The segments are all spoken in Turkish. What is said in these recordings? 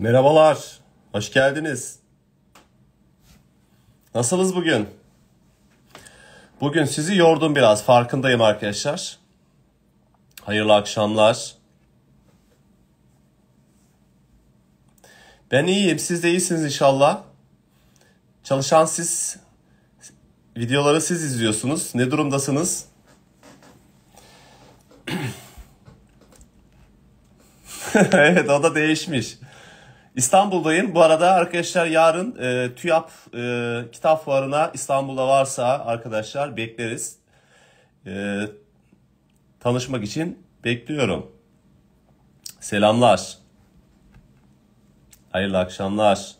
Merhabalar, hoş geldiniz. Nasılsınız bugün? Bugün sizi yordum biraz, farkındayım arkadaşlar. Hayırlı akşamlar. Ben iyiyim, siz de iyisiniz inşallah. Çalışan siz, videoları siz izliyorsunuz. Ne durumdasınız? evet, o da değişmiş. İstanbul'dayım. Bu arada arkadaşlar yarın e, TÜYAP e, kitap fuarına İstanbul'da varsa arkadaşlar bekleriz. E, tanışmak için bekliyorum. Selamlar. Hayırlı akşamlar.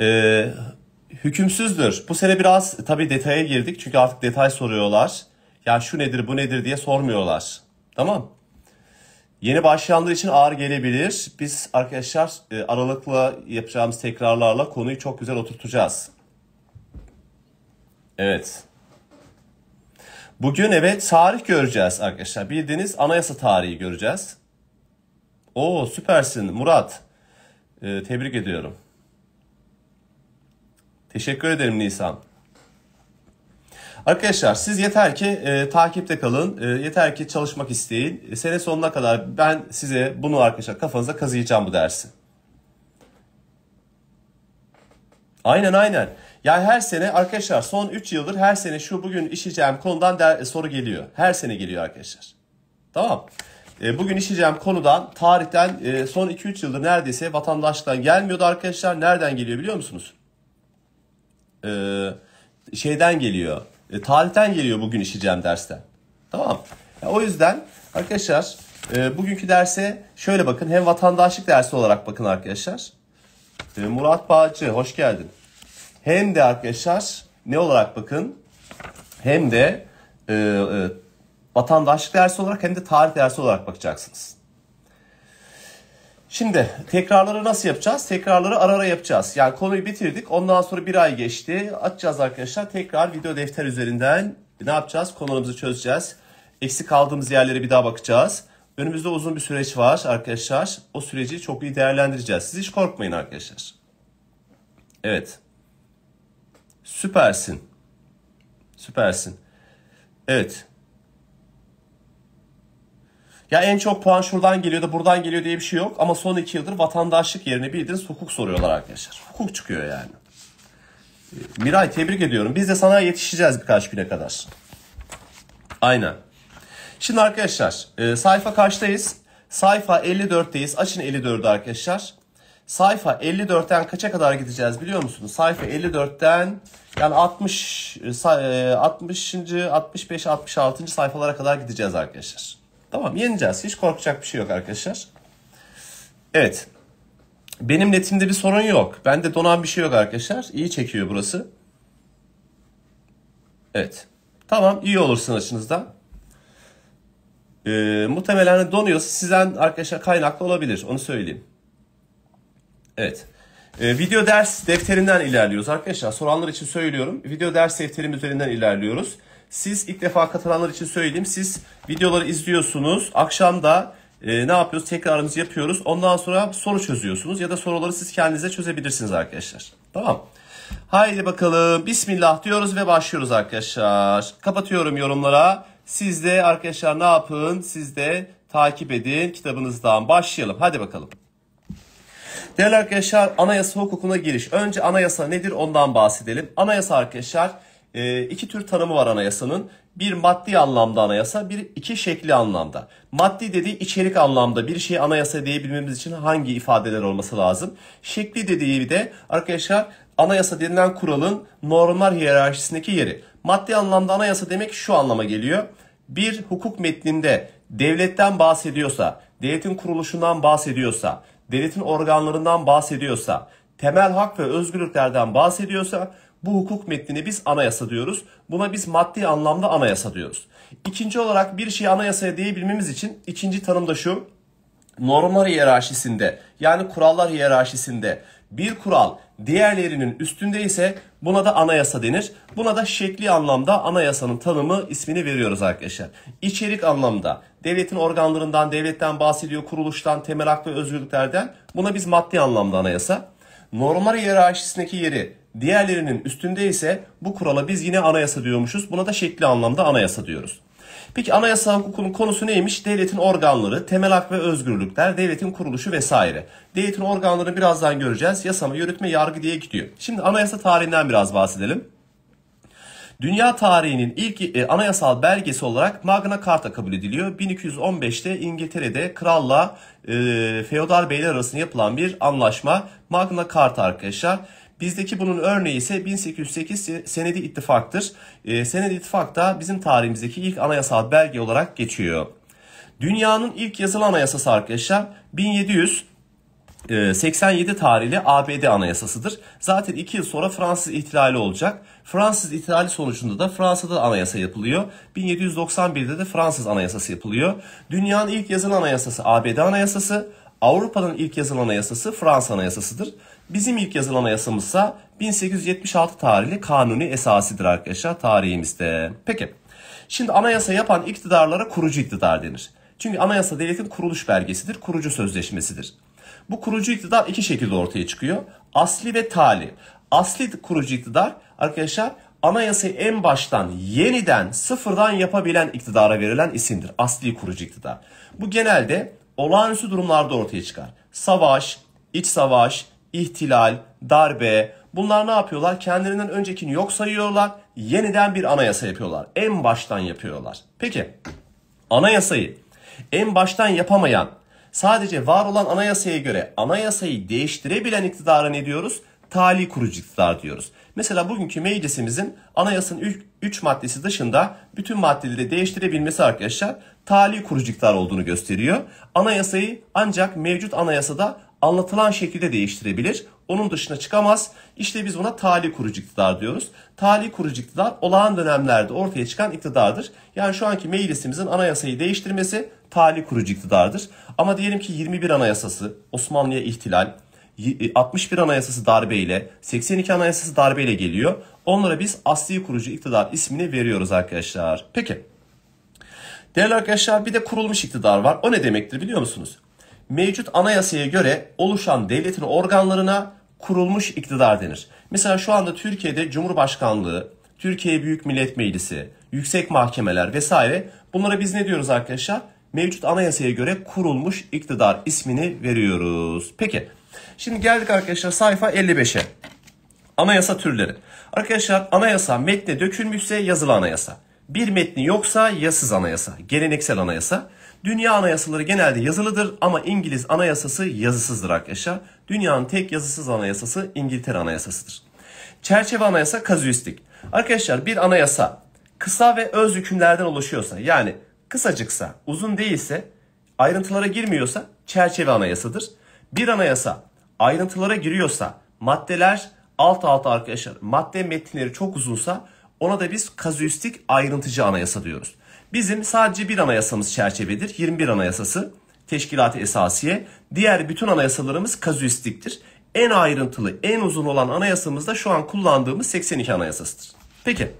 E, hükümsüzdür. Bu sene biraz e, tabii detaya girdik. Çünkü artık detay soruyorlar. Ya şu nedir bu nedir diye sormuyorlar. Tamam Yeni başlayanlar için ağır gelebilir. Biz arkadaşlar e, aralıkla yapacağımız tekrarlarla konuyu çok güzel oturtacağız. Evet. Bugün evet tarih göreceğiz arkadaşlar. Bildiğiniz anayasa tarihi göreceğiz. Oo süpersin Murat. Ee, tebrik ediyorum. Teşekkür ederim Nisan. Arkadaşlar siz yeter ki e, takipte kalın. E, yeter ki çalışmak isteyin. E, sene sonuna kadar ben size bunu arkadaşlar kafanıza kazıyacağım bu dersi. Aynen aynen. Yani her sene arkadaşlar son 3 yıldır her sene şu bugün işleyeceğim konudan der, e, soru geliyor. Her sene geliyor arkadaşlar. Tamam. E, bugün işleyeceğim konudan tarihten e, son 2-3 yıldır neredeyse vatandaştan gelmiyordu arkadaşlar. Nereden geliyor biliyor musunuz? E, şeyden geliyor. E, tarihten geliyor bugün işleyeceğim dersten. Tamam. Ya, e, o yüzden arkadaşlar e, bugünkü derse şöyle bakın. Hem vatandaşlık dersi olarak bakın arkadaşlar. E, Murat Bağcı hoş geldin. Hem de arkadaşlar ne olarak bakın? Hem de e, e, vatandaşlık dersi olarak hem de tarih dersi olarak bakacaksınız. Şimdi tekrarları nasıl yapacağız? Tekrarları ara ara yapacağız. Yani konuyu bitirdik. Ondan sonra bir ay geçti. Açacağız arkadaşlar. Tekrar video defter üzerinden ne yapacağız? Konularımızı çözeceğiz. Eksik kaldığımız yerlere bir daha bakacağız. Önümüzde uzun bir süreç var arkadaşlar. O süreci çok iyi değerlendireceğiz. Siz hiç korkmayın arkadaşlar. Evet. Süpersin. Süpersin. Evet. Ya en çok puan şuradan geliyor da buradan geliyor diye bir şey yok. Ama son iki yıldır vatandaşlık yerine bildiğiniz hukuk soruyorlar arkadaşlar. Hukuk çıkıyor yani. Ee, Miray tebrik ediyorum. Biz de sana yetişeceğiz birkaç güne kadar. Aynen. Şimdi arkadaşlar e, sayfa kaçtayız? Sayfa 54'teyiz. Açın 54'ü arkadaşlar. Sayfa 54'ten kaça kadar gideceğiz biliyor musunuz? Sayfa 54'ten yani 60 60. 65 66. sayfalara kadar gideceğiz arkadaşlar. Tamam yeneceğiz. Hiç korkacak bir şey yok arkadaşlar. Evet. Benim netimde bir sorun yok. Bende donan bir şey yok arkadaşlar. İyi çekiyor burası. Evet. Tamam iyi olursun açınızda. Ee, muhtemelen donuyorsa sizden arkadaşlar kaynaklı olabilir. Onu söyleyeyim. Evet. Ee, video ders defterinden ilerliyoruz arkadaşlar. Soranlar için söylüyorum. Video ders defterim üzerinden ilerliyoruz. Siz ilk defa katılanlar için söyleyeyim. Siz videoları izliyorsunuz. Akşam da e, ne yapıyoruz? Tekrarımızı yapıyoruz. Ondan sonra soru çözüyorsunuz ya da soruları siz kendinize çözebilirsiniz arkadaşlar. Tamam. Haydi bakalım. Bismillah diyoruz ve başlıyoruz arkadaşlar. Kapatıyorum yorumlara. Siz de arkadaşlar ne yapın? Siz de takip edin. Kitabınızdan başlayalım. Hadi bakalım. Değerli arkadaşlar anayasa hukukuna giriş. Önce anayasa nedir ondan bahsedelim. Anayasa arkadaşlar ee, iki tür tanımı var anayasanın. Bir maddi anlamda anayasa, bir iki şekli anlamda. Maddi dediği içerik anlamda bir şeyi anayasa diyebilmemiz için hangi ifadeler olması lazım? Şekli dediği de arkadaşlar anayasa denilen kuralın normlar hiyerarşisindeki yeri. Maddi anlamda anayasa demek şu anlama geliyor. Bir hukuk metninde devletten bahsediyorsa, devletin kuruluşundan bahsediyorsa, devletin organlarından bahsediyorsa, temel hak ve özgürlüklerden bahsediyorsa bu hukuk metnini biz anayasa diyoruz. Buna biz maddi anlamda anayasa diyoruz. İkinci olarak bir şeyi anayasaya diyebilmemiz için ikinci tanım da şu. Normlar hiyerarşisinde yani kurallar hiyerarşisinde bir kural diğerlerinin üstünde ise buna da anayasa denir. Buna da şekli anlamda anayasanın tanımı ismini veriyoruz arkadaşlar. İçerik anlamda devletin organlarından, devletten bahsediyor, kuruluştan, temel hak ve özgürlüklerden. Buna biz maddi anlamda anayasa. Normlar hiyerarşisindeki yeri diğerlerinin üstünde ise bu kurala biz yine anayasa diyormuşuz. Buna da şekli anlamda anayasa diyoruz. Peki anayasa hukukunun konusu neymiş? Devletin organları, temel hak ve özgürlükler, devletin kuruluşu vesaire. Devletin organlarını birazdan göreceğiz. Yasama, yürütme, yargı diye gidiyor. Şimdi anayasa tarihinden biraz bahsedelim. Dünya tarihinin ilk e, anayasal belgesi olarak Magna Carta kabul ediliyor. 1215'te İngiltere'de kralla e, feodal beyler arasında yapılan bir anlaşma Magna Carta arkadaşlar. Bizdeki bunun örneği ise 1808 senedi ittifaktır. E, senedi ittifak da bizim tarihimizdeki ilk anayasal belge olarak geçiyor. Dünyanın ilk yazılı anayasası arkadaşlar 1700 87 e, tarihli ABD anayasasıdır. Zaten 2 yıl sonra Fransız ihtilali olacak. Fransız ihtilali sonucunda da Fransa'da anayasa yapılıyor. 1791'de de Fransız anayasası yapılıyor. Dünyanın ilk yazılı anayasası ABD anayasası. Avrupa'nın ilk yazılan anayasası Fransa anayasasıdır. Bizim ilk yazılan anayasamızsa 1876 tarihli kanuni esasidir arkadaşlar tarihimizde. Peki şimdi anayasa yapan iktidarlara kurucu iktidar denir. Çünkü anayasa devletin kuruluş belgesidir, kurucu sözleşmesidir. Bu kurucu iktidar iki şekilde ortaya çıkıyor. Asli ve tali. Asli kurucu iktidar arkadaşlar anayasayı en baştan yeniden sıfırdan yapabilen iktidara verilen isimdir. Asli kurucu iktidar. Bu genelde olağanüstü durumlarda ortaya çıkar. Savaş, iç savaş, ihtilal, darbe bunlar ne yapıyorlar? Kendilerinden öncekini yok sayıyorlar. Yeniden bir anayasa yapıyorlar. En baştan yapıyorlar. Peki anayasayı en baştan yapamayan sadece var olan anayasaya göre anayasayı değiştirebilen iktidara ne diyoruz? Tali kurucu iktidar diyoruz. Mesela bugünkü meclisimizin anayasanın 3 maddesi dışında bütün maddeleri değiştirebilmesi arkadaşlar tali kurucuklar olduğunu gösteriyor. Anayasayı ancak mevcut anayasada anlatılan şekilde değiştirebilir. Onun dışına çıkamaz. İşte biz buna tali kurucu iktidar diyoruz. Tali kurucu iktidar olağan dönemlerde ortaya çıkan iktidardır. Yani şu anki meclisimizin anayasayı değiştirmesi tali kurucu iktidardır. Ama diyelim ki 21 anayasası Osmanlı'ya ihtilal, 61 e, anayasası darbeyle, 82 anayasası darbeyle geliyor. Onlara biz asli kurucu iktidar ismini veriyoruz arkadaşlar. Peki Değerli arkadaşlar bir de kurulmuş iktidar var. O ne demektir biliyor musunuz? Mevcut anayasaya göre oluşan devletin organlarına kurulmuş iktidar denir. Mesela şu anda Türkiye'de Cumhurbaşkanlığı, Türkiye Büyük Millet Meclisi, yüksek mahkemeler vesaire bunlara biz ne diyoruz arkadaşlar? Mevcut anayasaya göre kurulmuş iktidar ismini veriyoruz. Peki şimdi geldik arkadaşlar sayfa 55'e. Anayasa türleri. Arkadaşlar anayasa metne dökülmüşse yazılı anayasa. Bir metni yoksa yasız anayasa, geleneksel anayasa. Dünya anayasaları genelde yazılıdır ama İngiliz anayasası yazısızdır arkadaşlar. Dünyanın tek yazısız anayasası İngiltere anayasasıdır. Çerçeve anayasa kazuistik. Arkadaşlar bir anayasa kısa ve öz hükümlerden oluşuyorsa yani kısacıksa, uzun değilse, ayrıntılara girmiyorsa çerçeve anayasadır. Bir anayasa ayrıntılara giriyorsa, maddeler alt alta arkadaşlar, madde metinleri çok uzunsa ona da biz kazuistik ayrıntıcı anayasa diyoruz. Bizim sadece bir anayasamız çerçevedir. 21 Anayasası Teşkilat-ı Esasiye. Diğer bütün anayasalarımız kazuistiktir. En ayrıntılı, en uzun olan anayasamız da şu an kullandığımız 82 Anayasasıdır. Peki,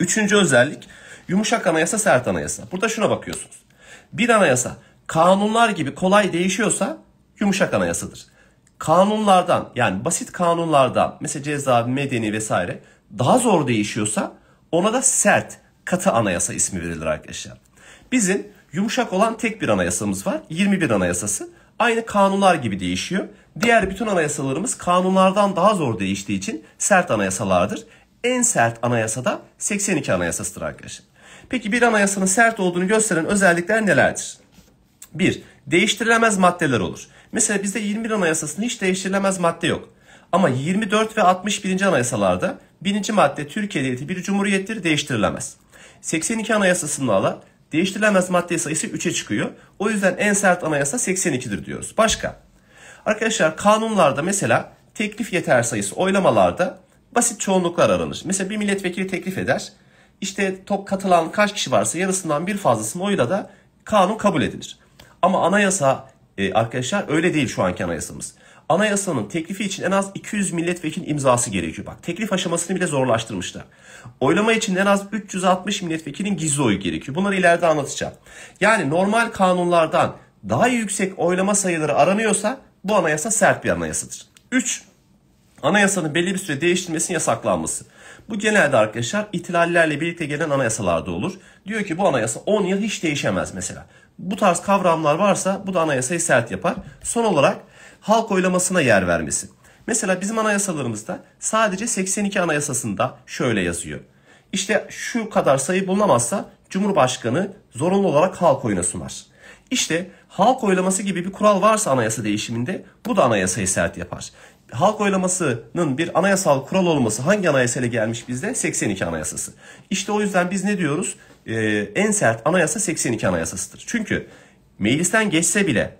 üçüncü özellik yumuşak anayasa, sert anayasa. Burada şuna bakıyorsunuz. Bir anayasa kanunlar gibi kolay değişiyorsa yumuşak anayasadır. Kanunlardan yani basit kanunlardan mesela ceza, medeni vesaire daha zor değişiyorsa ona da sert, katı anayasa ismi verilir arkadaşlar. Bizim yumuşak olan tek bir anayasamız var. 21 anayasası. Aynı kanunlar gibi değişiyor. Diğer bütün anayasalarımız kanunlardan daha zor değiştiği için sert anayasalardır. En sert anayasa da 82 anayasasıdır arkadaşlar. Peki bir anayasanın sert olduğunu gösteren özellikler nelerdir? 1. Değiştirilemez maddeler olur. Mesela bizde 21 anayasasında hiç değiştirilemez madde yok. Ama 24 ve 61. anayasalarda 1. madde Türkiye Devleti bir cumhuriyettir değiştirilemez. 82 anayasasında alan değiştirilemez madde sayısı 3'e çıkıyor. O yüzden en sert anayasa 82'dir diyoruz. Başka? Arkadaşlar kanunlarda mesela teklif yeter sayısı oylamalarda basit çoğunluklar aranır. Mesela bir milletvekili teklif eder. İşte top katılan kaç kişi varsa yarısından bir fazlasını oyla da kanun kabul edilir. Ama anayasa e, arkadaşlar öyle değil şu anki anayasamız anayasanın teklifi için en az 200 milletvekili imzası gerekiyor. Bak teklif aşamasını bile zorlaştırmışlar. Oylama için en az 360 milletvekilin gizli oyu gerekiyor. Bunları ileride anlatacağım. Yani normal kanunlardan daha yüksek oylama sayıları aranıyorsa bu anayasa sert bir anayasadır. 3. Anayasanın belli bir süre değiştirilmesinin yasaklanması. Bu genelde arkadaşlar ihtilallerle birlikte gelen anayasalarda olur. Diyor ki bu anayasa 10 yıl hiç değişemez mesela. Bu tarz kavramlar varsa bu da anayasayı sert yapar. Son olarak halk oylamasına yer vermesi. Mesela bizim anayasalarımızda sadece 82 anayasasında şöyle yazıyor. İşte şu kadar sayı bulunamazsa Cumhurbaşkanı zorunlu olarak halk oyuna sunar. İşte halk oylaması gibi bir kural varsa anayasa değişiminde bu da anayasayı sert yapar. Halk oylamasının bir anayasal kural olması hangi anayasayla gelmiş bizde? 82 anayasası. İşte o yüzden biz ne diyoruz? Ee, en sert anayasa 82 anayasasıdır. Çünkü meclisten geçse bile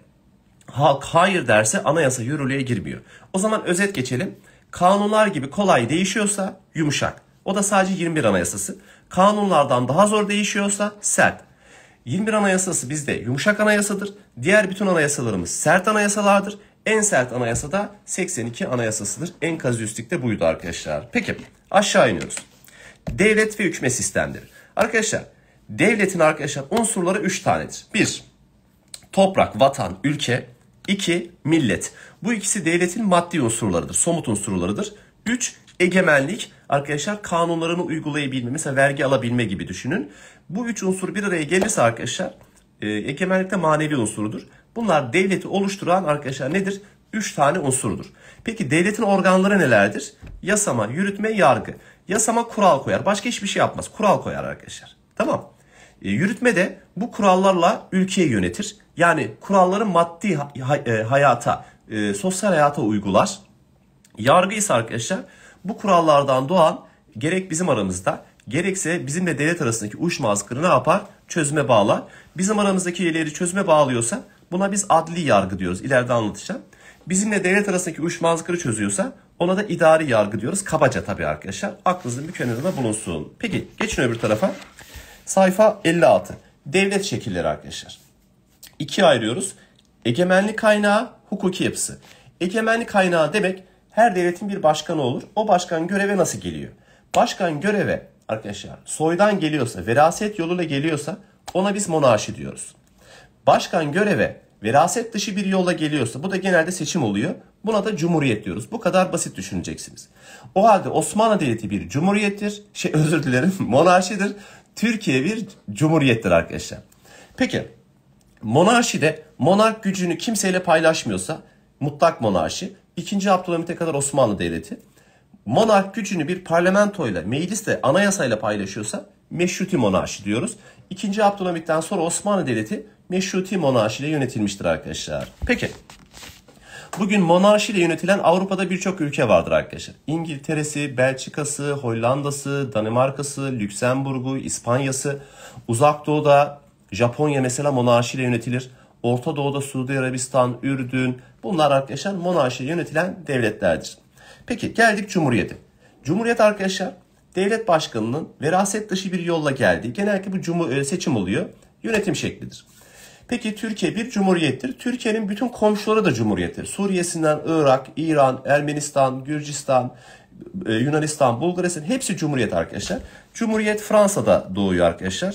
halk hayır derse anayasa yürürlüğe girmiyor. O zaman özet geçelim. Kanunlar gibi kolay değişiyorsa yumuşak. O da sadece 21 anayasası. Kanunlardan daha zor değişiyorsa sert. 21 anayasası bizde yumuşak anayasadır. Diğer bütün anayasalarımız sert anayasalardır. En sert anayasa da 82 anayasasıdır. En kazüistik de buydu arkadaşlar. Peki aşağı iniyoruz. Devlet ve hükme sistemdir. Arkadaşlar devletin arkadaşlar unsurları 3 tanedir. 1. Toprak, vatan, ülke. 2. Millet. Bu ikisi devletin maddi unsurlarıdır, somut unsurlarıdır. 3. Egemenlik. Arkadaşlar kanunlarını uygulayabilme, mesela vergi alabilme gibi düşünün. Bu üç unsur bir araya gelirse arkadaşlar e, egemenlik de manevi unsurudur. Bunlar devleti oluşturan arkadaşlar nedir? 3 tane unsurdur. Peki devletin organları nelerdir? Yasama, yürütme, yargı. Yasama kural koyar. Başka hiçbir şey yapmaz. Kural koyar arkadaşlar. Tamam. E, yürütme de bu kurallarla ülkeyi yönetir. Yani kuralları maddi e, hayata, e, sosyal hayata uygular. Yargı ise arkadaşlar bu kurallardan doğan gerek bizim aramızda gerekse bizimle devlet arasındaki uyuşmazlıkları ne yapar? Çözüme bağlar. Bizim aramızdaki üyeleri çözüme bağlıyorsa buna biz adli yargı diyoruz. İleride anlatacağım. Bizimle devlet arasındaki uyuşmazlıkları çözüyorsa ona da idari yargı diyoruz. Kabaca tabii arkadaşlar. Aklınızın bir kenarında bulunsun. Peki geçin öbür tarafa. Sayfa 56. Devlet şekilleri arkadaşlar. İkiye ayırıyoruz. Egemenlik kaynağı, hukuki yapısı. Egemenlik kaynağı demek her devletin bir başkanı olur. O başkan göreve nasıl geliyor? Başkan göreve arkadaşlar soydan geliyorsa, veraset yoluyla geliyorsa ona biz monarşi diyoruz. Başkan göreve veraset dışı bir yolla geliyorsa bu da genelde seçim oluyor. Buna da cumhuriyet diyoruz. Bu kadar basit düşüneceksiniz. O halde Osmanlı Devleti bir cumhuriyettir. Şey özür dilerim monarşidir. Türkiye bir cumhuriyettir arkadaşlar. Peki monarşide monark gücünü kimseyle paylaşmıyorsa mutlak monarşi 2. Abdülhamit'e kadar Osmanlı Devleti monark gücünü bir parlamentoyla, meclisle, anayasayla paylaşıyorsa meşruti monarşi diyoruz. 2. Abdülhamit'ten sonra Osmanlı Devleti meşruti monarşiyle yönetilmiştir arkadaşlar. Peki Bugün monarşiyle yönetilen Avrupa'da birçok ülke vardır arkadaşlar. İngiltere'si, Belçika'sı, Hollanda'sı, Danimarka'sı, Lüksemburg'u, İspanya'sı. Uzak Doğu'da Japonya mesela monarşiyle yönetilir. Orta Doğu'da Suudi Arabistan, Ürdün bunlar arkadaşlar monarşiyle yönetilen devletlerdir. Peki geldik Cumhuriyet'e. Cumhuriyet arkadaşlar devlet başkanının veraset dışı bir yolla geldiği genellikle bu cumhur e, seçim oluyor yönetim şeklidir. Peki Türkiye bir cumhuriyettir. Türkiye'nin bütün komşuları da cumhuriyettir. Suriye'sinden Irak, İran, Ermenistan, Gürcistan, e, Yunanistan, Bulgaristan hepsi cumhuriyet arkadaşlar. Cumhuriyet Fransa'da doğuyor arkadaşlar.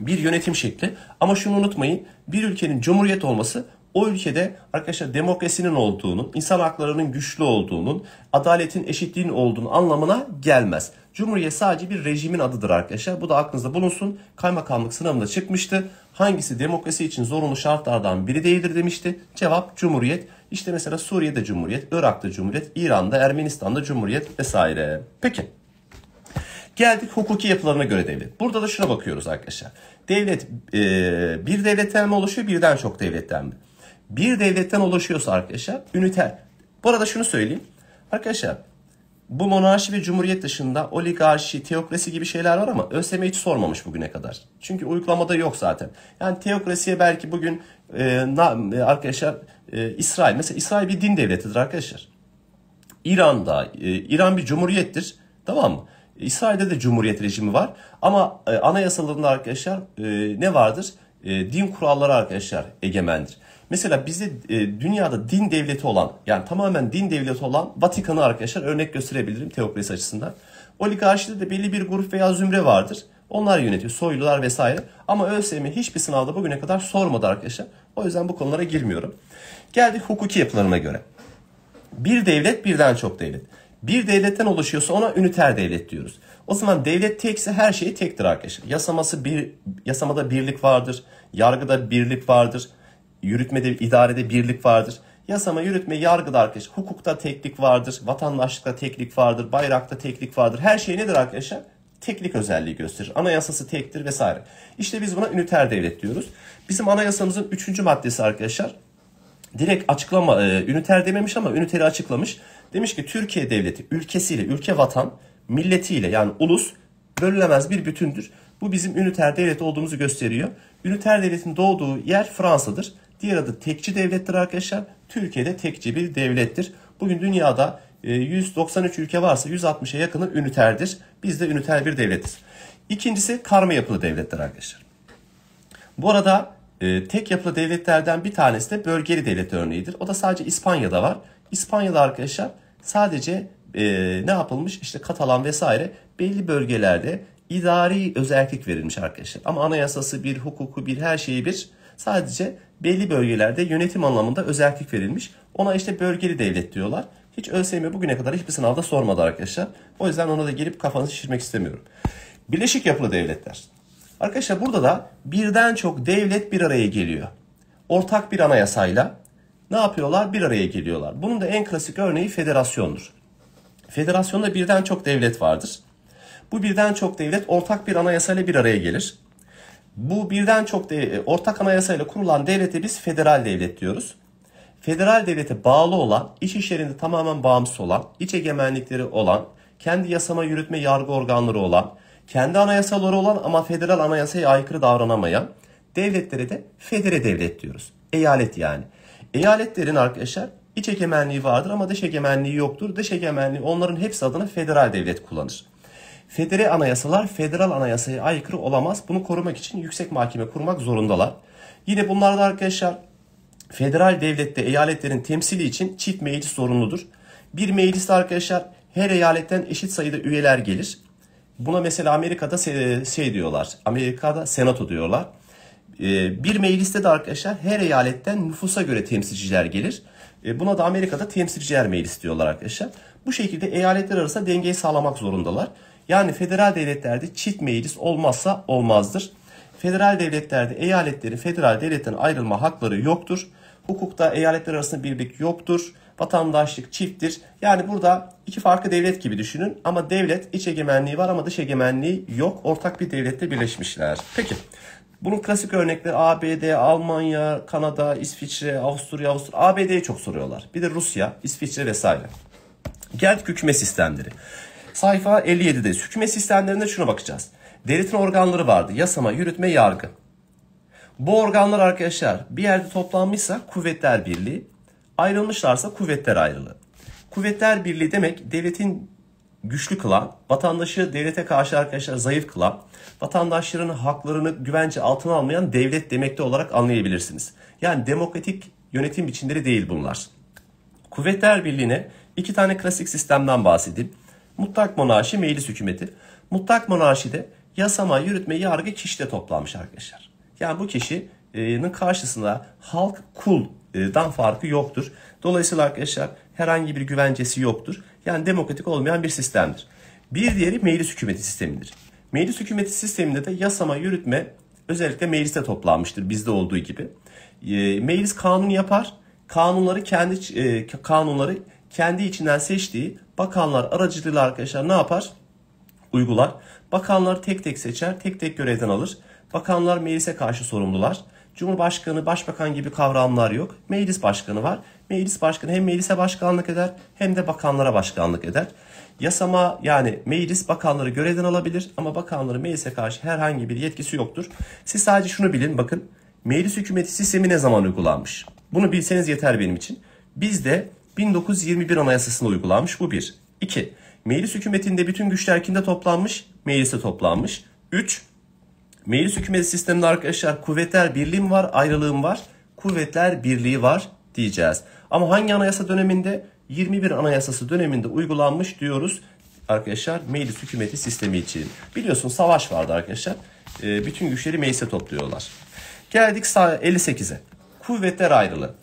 Bir yönetim şekli ama şunu unutmayın bir ülkenin cumhuriyet olması o ülkede arkadaşlar demokrasinin olduğunu, insan haklarının güçlü olduğunun, adaletin eşitliğin olduğunu anlamına gelmez. Cumhuriyet sadece bir rejimin adıdır arkadaşlar. Bu da aklınızda bulunsun. Kaymakamlık sınavında çıkmıştı. Hangisi demokrasi için zorunlu şartlardan biri değildir demişti. Cevap Cumhuriyet. İşte mesela Suriye'de Cumhuriyet, Irak'ta Cumhuriyet, İran'da, Ermenistan'da Cumhuriyet vesaire. Peki. Geldik hukuki yapılarına göre devlet. Burada da şuna bakıyoruz arkadaşlar. Devlet e, bir devletten mi oluşuyor birden çok devletten mi? Bir devletten oluşuyorsa arkadaşlar üniter. Bu arada şunu söyleyeyim. Arkadaşlar bu monarşi ve cumhuriyet dışında oligarşi, teokrasi gibi şeyler var ama ÖSYM hiç sormamış bugüne kadar. Çünkü uygulamada yok zaten. Yani teokrasiye belki bugün e, na, e, arkadaşlar e, İsrail. Mesela İsrail bir din devletidir arkadaşlar. İran'da, e, İran bir cumhuriyettir. Tamam mı? İsrail'de de cumhuriyet rejimi var. Ama e, anayasalarında arkadaşlar e, ne vardır? E, din kuralları arkadaşlar egemendir. Mesela bize e, dünyada din devleti olan yani tamamen din devleti olan Vatikan'ı arkadaşlar örnek gösterebilirim teokrasi açısından. Oligarşide de belli bir grup veya zümre vardır. Onlar yönetiyor. Soylular vesaire. Ama ÖSYM hiçbir sınavda bugüne kadar sormadı arkadaşlar. O yüzden bu konulara girmiyorum. Geldik hukuki yapılarına göre. Bir devlet birden çok devlet. Bir devletten oluşuyorsa ona üniter devlet diyoruz. O zaman devlet tekse her şey tektir arkadaşlar. Yasaması bir, yasamada birlik vardır. Yargıda birlik vardır yürütmede, idarede birlik vardır. Yasama, yürütme, yargıda arkadaşlar. Hukukta teklik vardır, vatandaşlıkta teklik vardır, bayrakta teklik vardır. Her şey nedir arkadaşlar? Teklik özelliği gösterir. Anayasası tektir vesaire. İşte biz buna üniter devlet diyoruz. Bizim anayasamızın 3. maddesi arkadaşlar direkt açıklama e, üniter dememiş ama üniteri açıklamış. Demiş ki Türkiye devleti ülkesiyle, ülke vatan, milletiyle yani ulus bölünemez bir bütündür. Bu bizim üniter devlet olduğumuzu gösteriyor. Üniter devletin doğduğu yer Fransa'dır. Diğer adı tekçi devlettir arkadaşlar. Türkiye'de tekçi bir devlettir. Bugün dünyada 193 e, ülke varsa 160'a yakını üniterdir. Biz de üniter bir devletiz. İkincisi karma yapılı devlettir arkadaşlar. Bu arada e, tek yapılı devletlerden bir tanesi de bölgeli devlet örneğidir. O da sadece İspanya'da var. İspanya'da arkadaşlar sadece e, ne yapılmış? işte Katalan vesaire belli bölgelerde idari özellik verilmiş arkadaşlar. Ama anayasası bir, hukuku bir, her şeyi bir. Sadece belli bölgelerde yönetim anlamında özellik verilmiş. Ona işte bölgeli devlet diyorlar. Hiç ÖSYM bugüne kadar hiçbir sınavda sormadı arkadaşlar. O yüzden ona da gelip kafanızı şişirmek istemiyorum. Bileşik yapılı devletler. Arkadaşlar burada da birden çok devlet bir araya geliyor. Ortak bir anayasayla ne yapıyorlar? Bir araya geliyorlar. Bunun da en klasik örneği federasyondur. Federasyonda birden çok devlet vardır. Bu birden çok devlet ortak bir anayasayla bir araya gelir. Bu birden çok de, e, ortak anayasayla kurulan devlete biz federal devlet diyoruz. Federal devlete bağlı olan, iç işlerinde tamamen bağımsız olan, iç egemenlikleri olan, kendi yasama, yürütme, yargı organları olan, kendi anayasaları olan ama federal anayasaya aykırı davranamayan devletlere de federe devlet diyoruz. Eyalet yani. Eyaletlerin arkadaşlar iç egemenliği vardır ama dış egemenliği yoktur. Dış egemenliği onların hepsi adına federal devlet kullanır. Federe anayasalar federal anayasaya aykırı olamaz. Bunu korumak için yüksek mahkeme kurmak zorundalar. Yine bunlarda arkadaşlar federal devlette eyaletlerin temsili için çift meclis zorunludur. Bir mecliste arkadaşlar her eyaletten eşit sayıda üyeler gelir. Buna mesela Amerika'da şey diyorlar. Amerika'da senato diyorlar. Ee, bir mecliste de arkadaşlar her eyaletten nüfusa göre temsilciler gelir. Ee, buna da Amerika'da temsilciler meclis diyorlar arkadaşlar. Bu şekilde eyaletler arasında dengeyi sağlamak zorundalar. Yani federal devletlerde çift meclis olmazsa olmazdır. Federal devletlerde eyaletlerin federal devletten ayrılma hakları yoktur. Hukukta eyaletler arasında birlik yoktur. Vatandaşlık çifttir. Yani burada iki farklı devlet gibi düşünün ama devlet iç egemenliği var ama dış egemenliği yok. Ortak bir devlette birleşmişler. Peki bunun klasik örnekleri ABD, Almanya, Kanada, İsviçre, Avusturya, Avusturya. ABD'yi çok soruyorlar. Bir de Rusya, İsviçre vesaire. Geld hükümet sistemleri. Sayfa 57'de hükümet sistemlerinde şuna bakacağız. Devletin organları vardı. Yasama, yürütme, yargı. Bu organlar arkadaşlar bir yerde toplanmışsa kuvvetler birliği, ayrılmışlarsa kuvvetler ayrılığı. Kuvvetler birliği demek devletin güçlü kılan, vatandaşı devlete karşı arkadaşlar zayıf kılan, vatandaşların haklarını güvence altına almayan devlet demekte olarak anlayabilirsiniz. Yani demokratik yönetim biçimleri değil bunlar. Kuvvetler Birliği'ne iki tane klasik sistemden bahsedeyim. Mutlak monarşi meclis hükümeti. Mutlak monarşide yasama, yürütme, yargı kişi de toplanmış arkadaşlar. Yani bu kişinin karşısında halk kuldan e, farkı yoktur. Dolayısıyla arkadaşlar herhangi bir güvencesi yoktur. Yani demokratik olmayan bir sistemdir. Bir diğeri meclis hükümeti sistemidir. Meclis hükümeti sisteminde de yasama, yürütme özellikle mecliste toplanmıştır bizde olduğu gibi. E, meclis kanun yapar. Kanunları kendi e, kanunları kendi içinden seçtiği bakanlar aracılığıyla arkadaşlar ne yapar? Uygular. Bakanlar tek tek seçer, tek tek görevden alır. Bakanlar meclise karşı sorumlular. Cumhurbaşkanı, başbakan gibi kavramlar yok. Meclis başkanı var. Meclis başkanı hem meclise başkanlık eder hem de bakanlara başkanlık eder. Yasama yani meclis bakanları görevden alabilir ama bakanları meclise karşı herhangi bir yetkisi yoktur. Siz sadece şunu bilin bakın meclis hükümeti sistemi ne zaman uygulanmış? Bunu bilseniz yeter benim için. biz de 1921 Anayasası'nda uygulanmış. Bu bir. İki. Meclis hükümetinde bütün güçler kimde toplanmış? Meclise toplanmış. Üç. Meclis hükümeti sisteminde arkadaşlar kuvvetler birliğim var, ayrılığım var? Kuvvetler birliği var diyeceğiz. Ama hangi anayasa döneminde? 21 Anayasası döneminde uygulanmış diyoruz arkadaşlar meclis hükümeti sistemi için. Biliyorsun savaş vardı arkadaşlar. E, bütün güçleri meclise topluyorlar. Geldik 58'e. Kuvvetler ayrılığı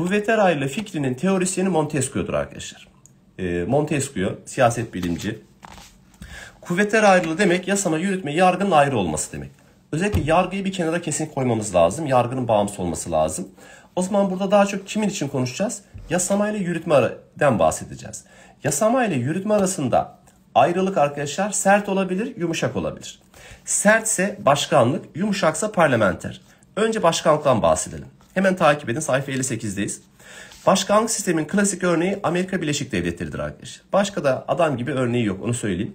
kuvvetler ayrılığı fikrinin teorisyeni Montesquieu'dur arkadaşlar. E, Montesquieu siyaset bilimci. Kuvvetler ayrılığı demek yasama, yürütme, yargının ayrı olması demek. Özellikle yargıyı bir kenara kesin koymamız lazım. Yargının bağımsız olması lazım. O zaman burada daha çok kimin için konuşacağız? Yasama ile yürütmeden bahsedeceğiz. Yasama ile yürütme arasında ayrılık arkadaşlar sert olabilir, yumuşak olabilir. Sertse başkanlık, yumuşaksa parlamenter. Önce başkanlıktan bahsedelim. Hemen takip edin sayfa 58'deyiz. Başkanlık sistemin klasik örneği Amerika Birleşik Devletleri'dir arkadaşlar. Başka da adam gibi örneği yok onu söyleyeyim.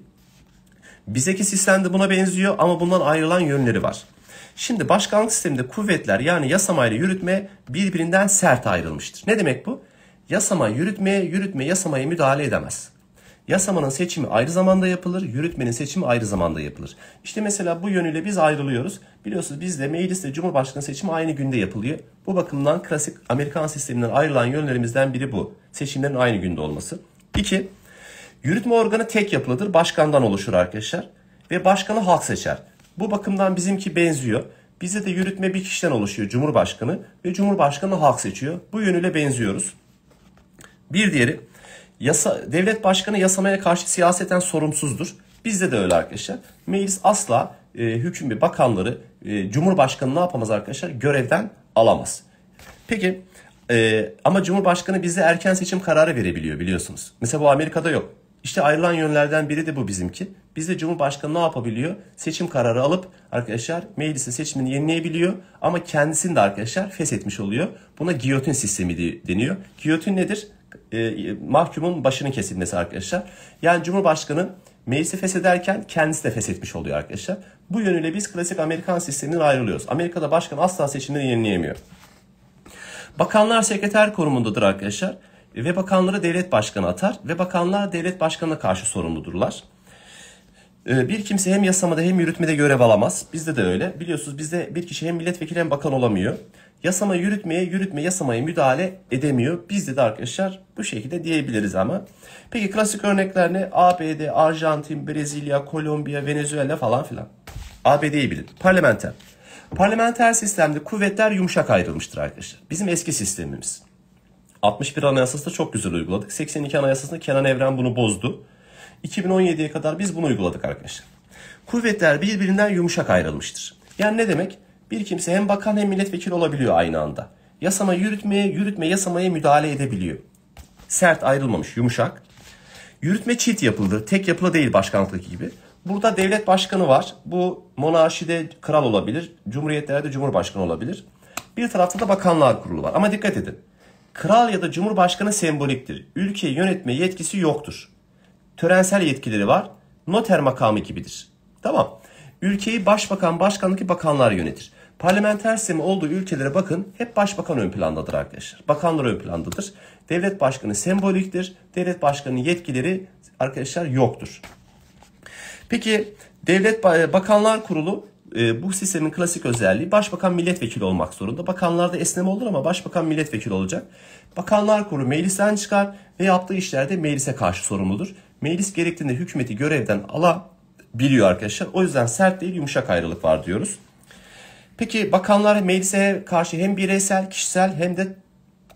Bizdeki sistem de buna benziyor ama bundan ayrılan yönleri var. Şimdi başkanlık sisteminde kuvvetler yani yasama ile yürütme birbirinden sert ayrılmıştır. Ne demek bu? Yasama yürütmeye, yürütme yasamaya müdahale edemez. Yasamanın seçimi ayrı zamanda yapılır, yürütmenin seçimi ayrı zamanda yapılır. İşte mesela bu yönüyle biz ayrılıyoruz. Biliyorsunuz bizde meclisle cumhurbaşkanı seçimi aynı günde yapılıyor. Bu bakımdan klasik Amerikan sisteminden ayrılan yönlerimizden biri bu. Seçimlerin aynı günde olması. İki, Yürütme organı tek yapılıdır. Başkandan oluşur arkadaşlar. Ve başkanı halk seçer. Bu bakımdan bizimki benziyor. Bize de yürütme bir kişiden oluşuyor Cumhurbaşkanı ve Cumhurbaşkanı halk seçiyor. Bu yönüyle benziyoruz. Bir diğeri Yasa, devlet başkanı yasamaya karşı siyaseten sorumsuzdur. Bizde de öyle arkadaşlar. Meclis asla e, hüküm ve bakanları e, Cumhurbaşkanı ne yapamaz arkadaşlar? Görevden alamaz. Peki e, ama Cumhurbaşkanı bizde erken seçim kararı verebiliyor biliyorsunuz. Mesela bu Amerika'da yok. İşte ayrılan yönlerden biri de bu bizimki. Bizde Cumhurbaşkanı ne yapabiliyor? Seçim kararı alıp arkadaşlar meclisin seçimini yenileyebiliyor ama kendisini de arkadaşlar feshetmiş oluyor. Buna giyotin sistemi deniyor. Giyotin nedir? e, mahkumun başının kesilmesi arkadaşlar. Yani Cumhurbaşkanı meclisi feshederken kendisi de feshetmiş oluyor arkadaşlar. Bu yönüyle biz klasik Amerikan sisteminden ayrılıyoruz. Amerika'da başkan asla seçimleri yenileyemiyor. Bakanlar sekreter konumundadır arkadaşlar ve bakanları devlet başkanı atar ve bakanlar devlet başkanına karşı sorumludurlar. E, bir kimse hem yasamada hem yürütmede görev alamaz. Bizde de öyle. Biliyorsunuz bizde bir kişi hem milletvekili hem bakan olamıyor. Yasama yürütmeye, yürütme yasamaya müdahale edemiyor. Bizde de arkadaşlar bu şekilde diyebiliriz ama. Peki klasik örnekler ne? ABD, Arjantin, Brezilya, Kolombiya, Venezuela falan filan. ABD'yi bilin. Parlamenter. Parlamenter sistemde kuvvetler yumuşak ayrılmıştır arkadaşlar. Bizim eski sistemimiz. 61 Anayasası'nda çok güzel uyguladık. 82 Anayasası'nda Kenan Evren bunu bozdu. 2017'ye kadar biz bunu uyguladık arkadaşlar. Kuvvetler birbirinden yumuşak ayrılmıştır. Yani ne demek? Bir kimse hem bakan hem milletvekili olabiliyor aynı anda. Yasama yürütmeye, yürütme yasamaya müdahale edebiliyor. Sert ayrılmamış, yumuşak. Yürütme çift yapıldı. Tek yapılı değil başkanlık gibi. Burada devlet başkanı var. Bu monarşide kral olabilir. Cumhuriyetlerde cumhurbaşkanı olabilir. Bir tarafta da bakanlar kurulu var. Ama dikkat edin. Kral ya da cumhurbaşkanı semboliktir. Ülkeyi yönetme yetkisi yoktur. Törensel yetkileri var. Noter makamı gibidir. Tamam. Ülkeyi başbakan, başkanlık bakanlar yönetir. Parlamenter sistemi olduğu ülkelere bakın hep başbakan ön plandadır arkadaşlar. Bakanlar ön plandadır. Devlet başkanı semboliktir. Devlet başkanının yetkileri arkadaşlar yoktur. Peki Devlet e, Bakanlar Kurulu e, bu sistemin klasik özelliği başbakan milletvekili olmak zorunda. Bakanlarda esneme olur ama başbakan milletvekili olacak. Bakanlar Kurulu meclisten çıkar ve yaptığı işlerde meclise karşı sorumludur. Meclis gerektiğinde hükümeti görevden alabiliyor arkadaşlar. O yüzden sert değil yumuşak ayrılık var diyoruz. Peki bakanlar meclise karşı hem bireysel, kişisel hem de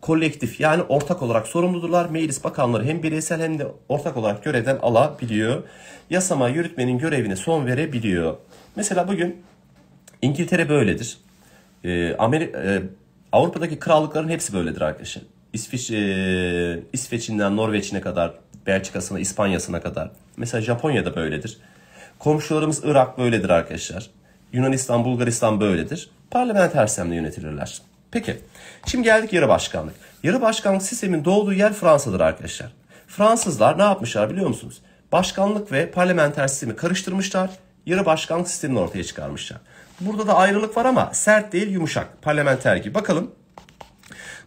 kolektif yani ortak olarak sorumludurlar. Meclis bakanları hem bireysel hem de ortak olarak görevden alabiliyor. Yasama yürütmenin görevine son verebiliyor. Mesela bugün İngiltere böyledir. E, ee, Amerika, e, Avrupa'daki krallıkların hepsi böyledir arkadaşlar. İsviç, e, İsveç'inden Norveç'ine kadar, Belçika'sına, İspanya'sına kadar. Mesela Japonya'da böyledir. Komşularımız Irak böyledir arkadaşlar. Yunanistan, Bulgaristan böyledir. Parlamenter sistemle yönetilirler. Peki, şimdi geldik yarı başkanlık. Yarı başkanlık sistemin doğduğu yer Fransa'dır arkadaşlar. Fransızlar ne yapmışlar biliyor musunuz? Başkanlık ve parlamenter sistemi karıştırmışlar. Yarı başkanlık sistemini ortaya çıkarmışlar. Burada da ayrılık var ama sert değil yumuşak. Parlamenter gibi. Bakalım.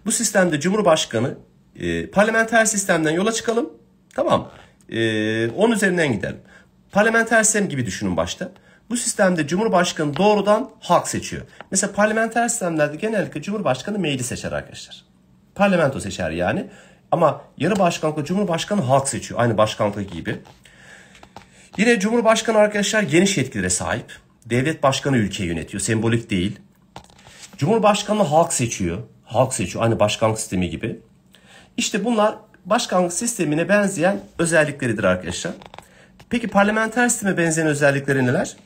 Bu sistemde Cumhurbaşkanı e, parlamenter sistemden yola çıkalım. Tamam. E, onun üzerinden gidelim. Parlamenter sistem gibi düşünün başta. Bu sistemde Cumhurbaşkanı doğrudan halk seçiyor. Mesela parlamenter sistemlerde genellikle Cumhurbaşkanı meclis seçer arkadaşlar. Parlamento seçer yani. Ama yarı başkanlıkla Cumhurbaşkanı halk seçiyor. Aynı başkanlık gibi. Yine Cumhurbaşkanı arkadaşlar geniş yetkilere sahip. Devlet başkanı ülkeyi yönetiyor. Sembolik değil. Cumhurbaşkanı halk seçiyor. Halk seçiyor. Aynı başkanlık sistemi gibi. İşte bunlar başkanlık sistemine benzeyen özellikleridir arkadaşlar. Peki parlamenter sisteme benzeyen özellikleri neler?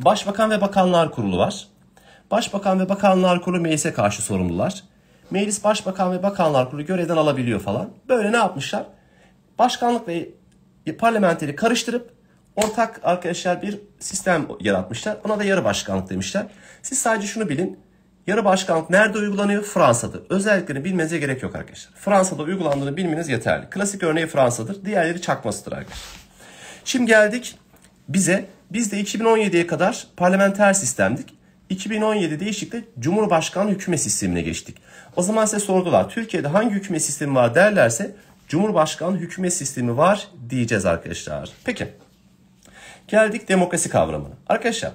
Başbakan ve Bakanlar Kurulu var. Başbakan ve Bakanlar Kurulu meclise karşı sorumlular. Meclis Başbakan ve Bakanlar Kurulu görevden alabiliyor falan. Böyle ne yapmışlar? Başkanlık ve parlamenteri karıştırıp ortak arkadaşlar bir sistem yaratmışlar. Ona da yarı başkanlık demişler. Siz sadece şunu bilin. Yarı başkanlık nerede uygulanıyor? Fransa'da. Özelliklerini bilmenize gerek yok arkadaşlar. Fransa'da uygulandığını bilmeniz yeterli. Klasik örneği Fransa'dır. Diğerleri çakmasıdır arkadaşlar. Şimdi geldik bize biz de 2017'ye kadar parlamenter sistemdik. 2017 değişiklikle Cumhurbaşkanlığı hükümet sistemine geçtik. O zaman size sordular Türkiye'de hangi hükümet sistemi var derlerse Cumhurbaşkanlığı hükümet sistemi var diyeceğiz arkadaşlar. Peki geldik demokrasi kavramına. Arkadaşlar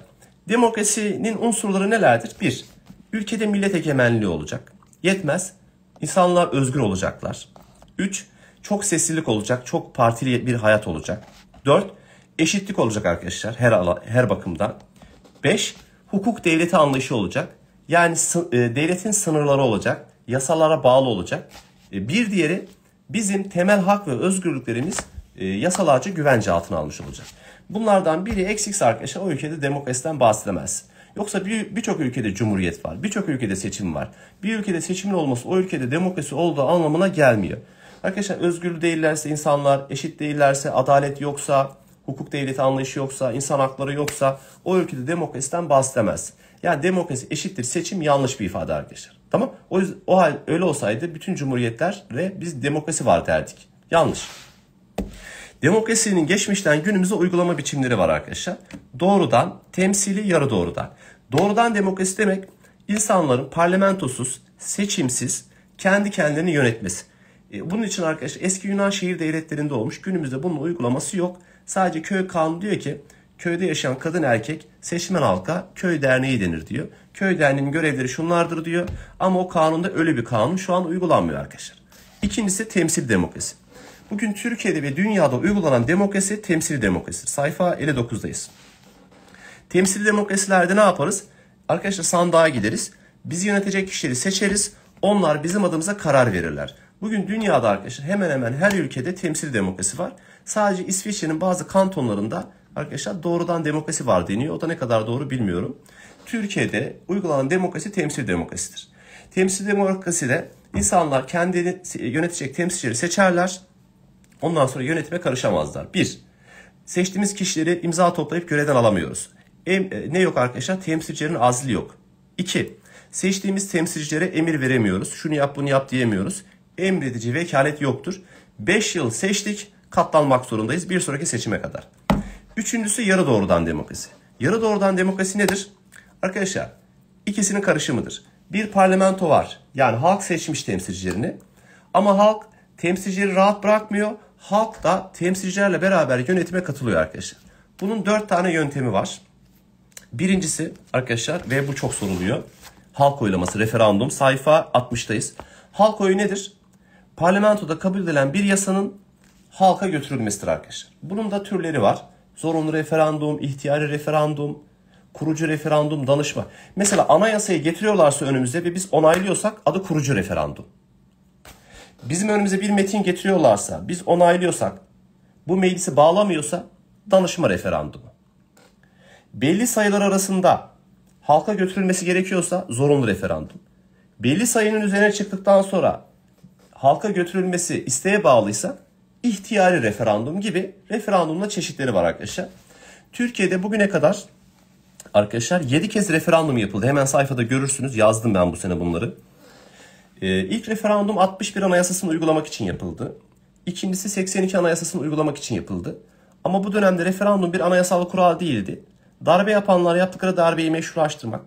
demokrasinin unsurları nelerdir? Bir, ülkede millet egemenliği olacak. Yetmez, insanlar özgür olacaklar. Üç, çok seslilik olacak, çok partili bir hayat olacak. Dört, Eşitlik olacak arkadaşlar her ala, her bakımdan. 5. Hukuk devleti anlayışı olacak. Yani e, devletin sınırları olacak. Yasalara bağlı olacak. E, bir diğeri bizim temel hak ve özgürlüklerimiz e, yasal güvence altına almış olacak. Bunlardan biri eksikse arkadaşlar o ülkede demokrasiden bahsedemez. Yoksa birçok bir ülkede cumhuriyet var. Birçok ülkede seçim var. Bir ülkede seçimin olması o ülkede demokrasi olduğu anlamına gelmiyor. Arkadaşlar özgür değillerse insanlar, eşit değillerse, adalet yoksa, hukuk devleti anlayışı yoksa, insan hakları yoksa o ülkede demokrasiden bahsedemez. Yani demokrasi eşittir seçim yanlış bir ifade arkadaşlar. Tamam? O, yüzden, o hal öyle olsaydı bütün cumhuriyetler ve biz demokrasi var derdik. Yanlış. Demokrasinin geçmişten günümüze uygulama biçimleri var arkadaşlar. Doğrudan, temsili, yarı doğrudan. Doğrudan demokrasi demek insanların parlamentosuz, seçimsiz, kendi kendilerini yönetmesi. E, bunun için arkadaşlar eski Yunan şehir devletlerinde olmuş. Günümüzde bunun uygulaması yok. Sadece köy kanunu diyor ki köyde yaşayan kadın erkek seçmen halka köy derneği denir diyor. Köy derneğinin görevleri şunlardır diyor. Ama o kanunda öyle bir kanun şu an uygulanmıyor arkadaşlar. İkincisi temsil demokrasi. Bugün Türkiye'de ve dünyada uygulanan demokrasi temsil demokrasi. Sayfa 59'dayız. Temsil demokrasilerde ne yaparız? Arkadaşlar sandığa gideriz. Bizi yönetecek kişileri seçeriz. Onlar bizim adımıza karar verirler. Bugün dünyada arkadaşlar hemen hemen her ülkede temsil demokrasi var. Sadece İsviçre'nin bazı kantonlarında arkadaşlar doğrudan demokrasi var deniyor. O da ne kadar doğru bilmiyorum. Türkiye'de uygulanan demokrasi temsil demokrasidir. Temsil de insanlar kendini yönetecek temsilcileri seçerler. Ondan sonra yönetime karışamazlar. Bir, seçtiğimiz kişileri imza toplayıp görevden alamıyoruz. E, ne yok arkadaşlar? Temsilcilerin azli yok. İki, seçtiğimiz temsilcilere emir veremiyoruz. Şunu yap bunu yap diyemiyoruz. Emredici vekalet yoktur. 5 yıl seçtik katlanmak zorundayız bir sonraki seçime kadar. Üçüncüsü yarı doğrudan demokrasi. Yarı doğrudan demokrasi nedir? Arkadaşlar ikisinin karışımıdır. Bir parlamento var. Yani halk seçmiş temsilcilerini. Ama halk temsilcileri rahat bırakmıyor. Halk da temsilcilerle beraber yönetime katılıyor arkadaşlar. Bunun dört tane yöntemi var. Birincisi arkadaşlar ve bu çok soruluyor. Halk oylaması referandum sayfa 60'tayız. Halk oyu nedir? Parlamentoda kabul edilen bir yasanın halka götürülmesidir arkadaşlar. Bunun da türleri var. Zorunlu referandum, ihtiyari referandum, kurucu referandum, danışma. Mesela anayasayı getiriyorlarsa önümüze ve biz onaylıyorsak adı kurucu referandum. Bizim önümüze bir metin getiriyorlarsa, biz onaylıyorsak, bu meclisi bağlamıyorsa danışma referandumu. Belli sayılar arasında halka götürülmesi gerekiyorsa zorunlu referandum. Belli sayının üzerine çıktıktan sonra halka götürülmesi isteğe bağlıysa ihtiyari referandum gibi referandumla çeşitleri var arkadaşlar. Türkiye'de bugüne kadar arkadaşlar 7 kez referandum yapıldı. Hemen sayfada görürsünüz. Yazdım ben bu sene bunları. Ee, ilk referandum 61 Anayasası'nı uygulamak için yapıldı. İkincisi 82 Anayasası'nı uygulamak için yapıldı. Ama bu dönemde referandum bir anayasal kural değildi. Darbe yapanlar yaptıkları darbeyi meşrulaştırmak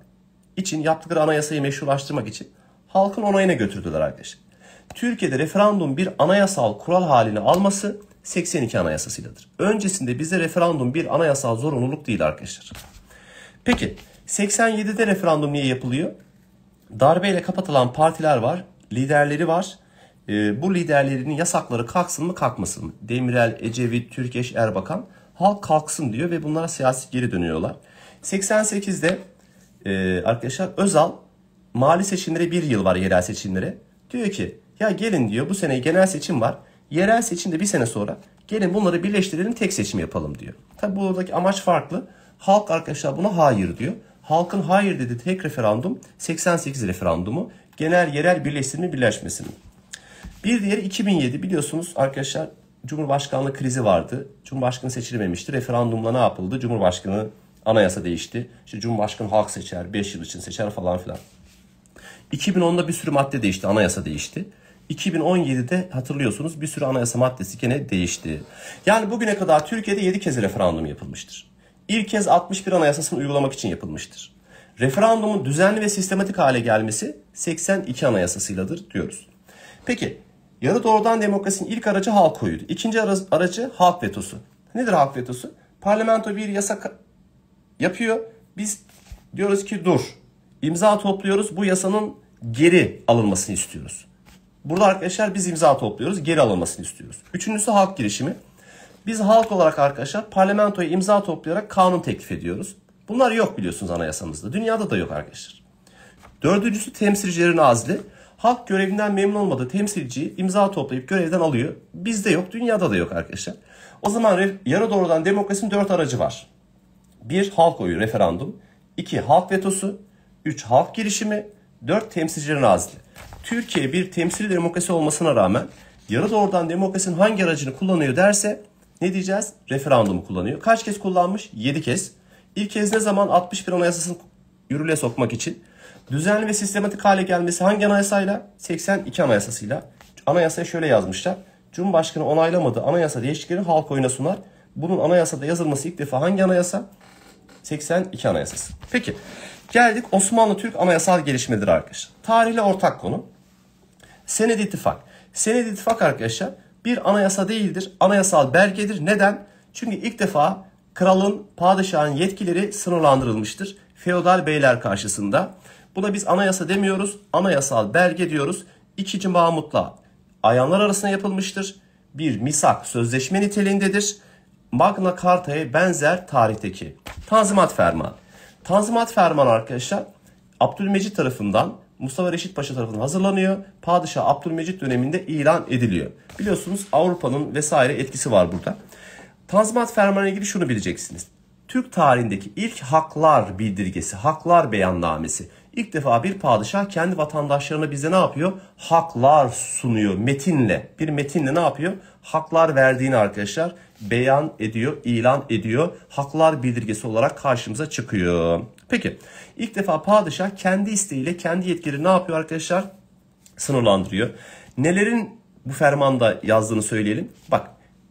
için, yaptıkları anayasayı meşrulaştırmak için halkın onayına götürdüler arkadaşlar. Türkiye'de referandum bir anayasal kural haline alması 82 anayasasıyladır. Öncesinde bize referandum bir anayasal zorunluluk değil arkadaşlar. Peki 87'de referandum niye yapılıyor? Darbeyle kapatılan partiler var, liderleri var. E, bu liderlerinin yasakları kalksın mı kalkmasın mı? Demirel, Ecevit, Türkeş, Erbakan halk kalksın diyor ve bunlara siyasi geri dönüyorlar. 88'de e, arkadaşlar Özal mali seçimlere bir yıl var yerel seçimlere. Diyor ki ya gelin diyor bu sene genel seçim var. Yerel seçim de bir sene sonra gelin bunları birleştirelim tek seçim yapalım diyor. Tabi buradaki amaç farklı. Halk arkadaşlar buna hayır diyor. Halkın hayır dedi, tek referandum 88 referandumu. Genel yerel birleştirme birleşmesi mi? Bir diğeri 2007 biliyorsunuz arkadaşlar Cumhurbaşkanlığı krizi vardı. Cumhurbaşkanı seçilmemişti. Referandumla ne yapıldı? Cumhurbaşkanı anayasa değişti. İşte Cumhurbaşkanı halk seçer, 5 yıl için seçer falan filan. 2010'da bir sürü madde değişti, anayasa değişti. 2017'de hatırlıyorsunuz bir sürü anayasa maddesi gene değişti. Yani bugüne kadar Türkiye'de 7 kez referandum yapılmıştır. İlk kez 61 anayasasını uygulamak için yapılmıştır. Referandumun düzenli ve sistematik hale gelmesi 82 anayasasıyladır diyoruz. Peki yarı doğrudan demokrasinin ilk aracı halk oyuydu. İkinci aracı halk vetosu. Nedir halk vetosu? Parlamento bir yasa yapıyor. Biz diyoruz ki dur. İmza topluyoruz. Bu yasanın geri alınmasını istiyoruz. Burada arkadaşlar biz imza topluyoruz. Geri alınmasını istiyoruz. Üçüncüsü halk girişimi. Biz halk olarak arkadaşlar parlamentoya imza toplayarak kanun teklif ediyoruz. Bunlar yok biliyorsunuz anayasamızda. Dünyada da yok arkadaşlar. Dördüncüsü temsilcilerin azli. Halk görevinden memnun olmadığı temsilciyi imza toplayıp görevden alıyor. Bizde yok, dünyada da yok arkadaşlar. O zaman yarı doğrudan demokrasinin dört aracı var. Bir halk oyu referandum, iki halk vetosu, üç halk girişimi, dört temsilcilerin azli. Türkiye bir temsili demokrasi olmasına rağmen yarı doğrudan demokrasinin hangi aracını kullanıyor derse ne diyeceğiz? Referandumu kullanıyor. Kaç kez kullanmış? 7 kez. İlk kez ne zaman? 61 anayasasını yürürlüğe sokmak için. Düzenli ve sistematik hale gelmesi hangi anayasayla? 82 anayasasıyla. Anayasaya şöyle yazmışlar. Cumhurbaşkanı onaylamadı anayasa değişikliğini halk oyuna sunar. Bunun anayasada yazılması ilk defa hangi anayasa? 82 anayasası. Peki geldik Osmanlı-Türk anayasal gelişmeleri arkadaşlar. Tarihle ortak konu. Senedi ittifak. Senedi ittifak arkadaşlar bir anayasa değildir. Anayasal belgedir. Neden? Çünkü ilk defa kralın, padişahın yetkileri sınırlandırılmıştır. Feodal beyler karşısında. Buna biz anayasa demiyoruz. Anayasal belge diyoruz. İkinci Mahmut'la ayanlar arasında yapılmıştır. Bir misak sözleşme niteliğindedir. Magna Carta'ya benzer tarihteki. Tanzimat Ferman. Tanzimat Ferman arkadaşlar Abdülmecit tarafından Mustafa Reşit Paşa tarafından hazırlanıyor. Padişah Abdülmecit döneminde ilan ediliyor. Biliyorsunuz Avrupa'nın vesaire etkisi var burada. Tanzimat fermanına ilgili şunu bileceksiniz. Türk tarihindeki ilk haklar bildirgesi, haklar beyannamesi. İlk defa bir padişah kendi vatandaşlarına bize ne yapıyor? Haklar sunuyor metinle. Bir metinle ne yapıyor? Haklar verdiğini arkadaşlar beyan ediyor, ilan ediyor. Haklar bildirgesi olarak karşımıza çıkıyor. Peki ilk defa padişah kendi isteğiyle kendi yetkileri ne yapıyor arkadaşlar? Sınırlandırıyor. Nelerin bu fermanda yazdığını söyleyelim. Bak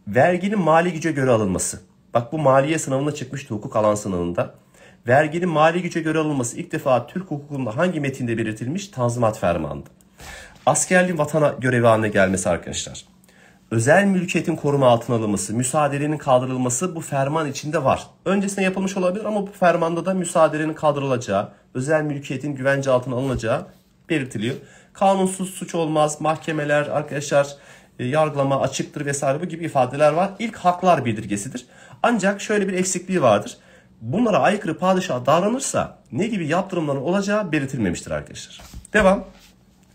verginin mali güce göre alınması. Bak bu maliye sınavına çıkmıştı hukuk alan sınavında. Verginin mali güce göre alınması ilk defa Türk hukukunda hangi metinde belirtilmiş? Tanzimat fermanında. Askerliğin vatana görevi haline gelmesi arkadaşlar özel mülkiyetin koruma altına alınması, müsaadelerinin kaldırılması bu ferman içinde var. Öncesinde yapılmış olabilir ama bu fermanda da müsaadelerin kaldırılacağı, özel mülkiyetin güvence altına alınacağı belirtiliyor. Kanunsuz suç olmaz, mahkemeler, arkadaşlar e, yargılama açıktır vesaire bu gibi ifadeler var. İlk haklar bildirgesidir. Ancak şöyle bir eksikliği vardır. Bunlara aykırı padişah davranırsa ne gibi yaptırımların olacağı belirtilmemiştir arkadaşlar. Devam.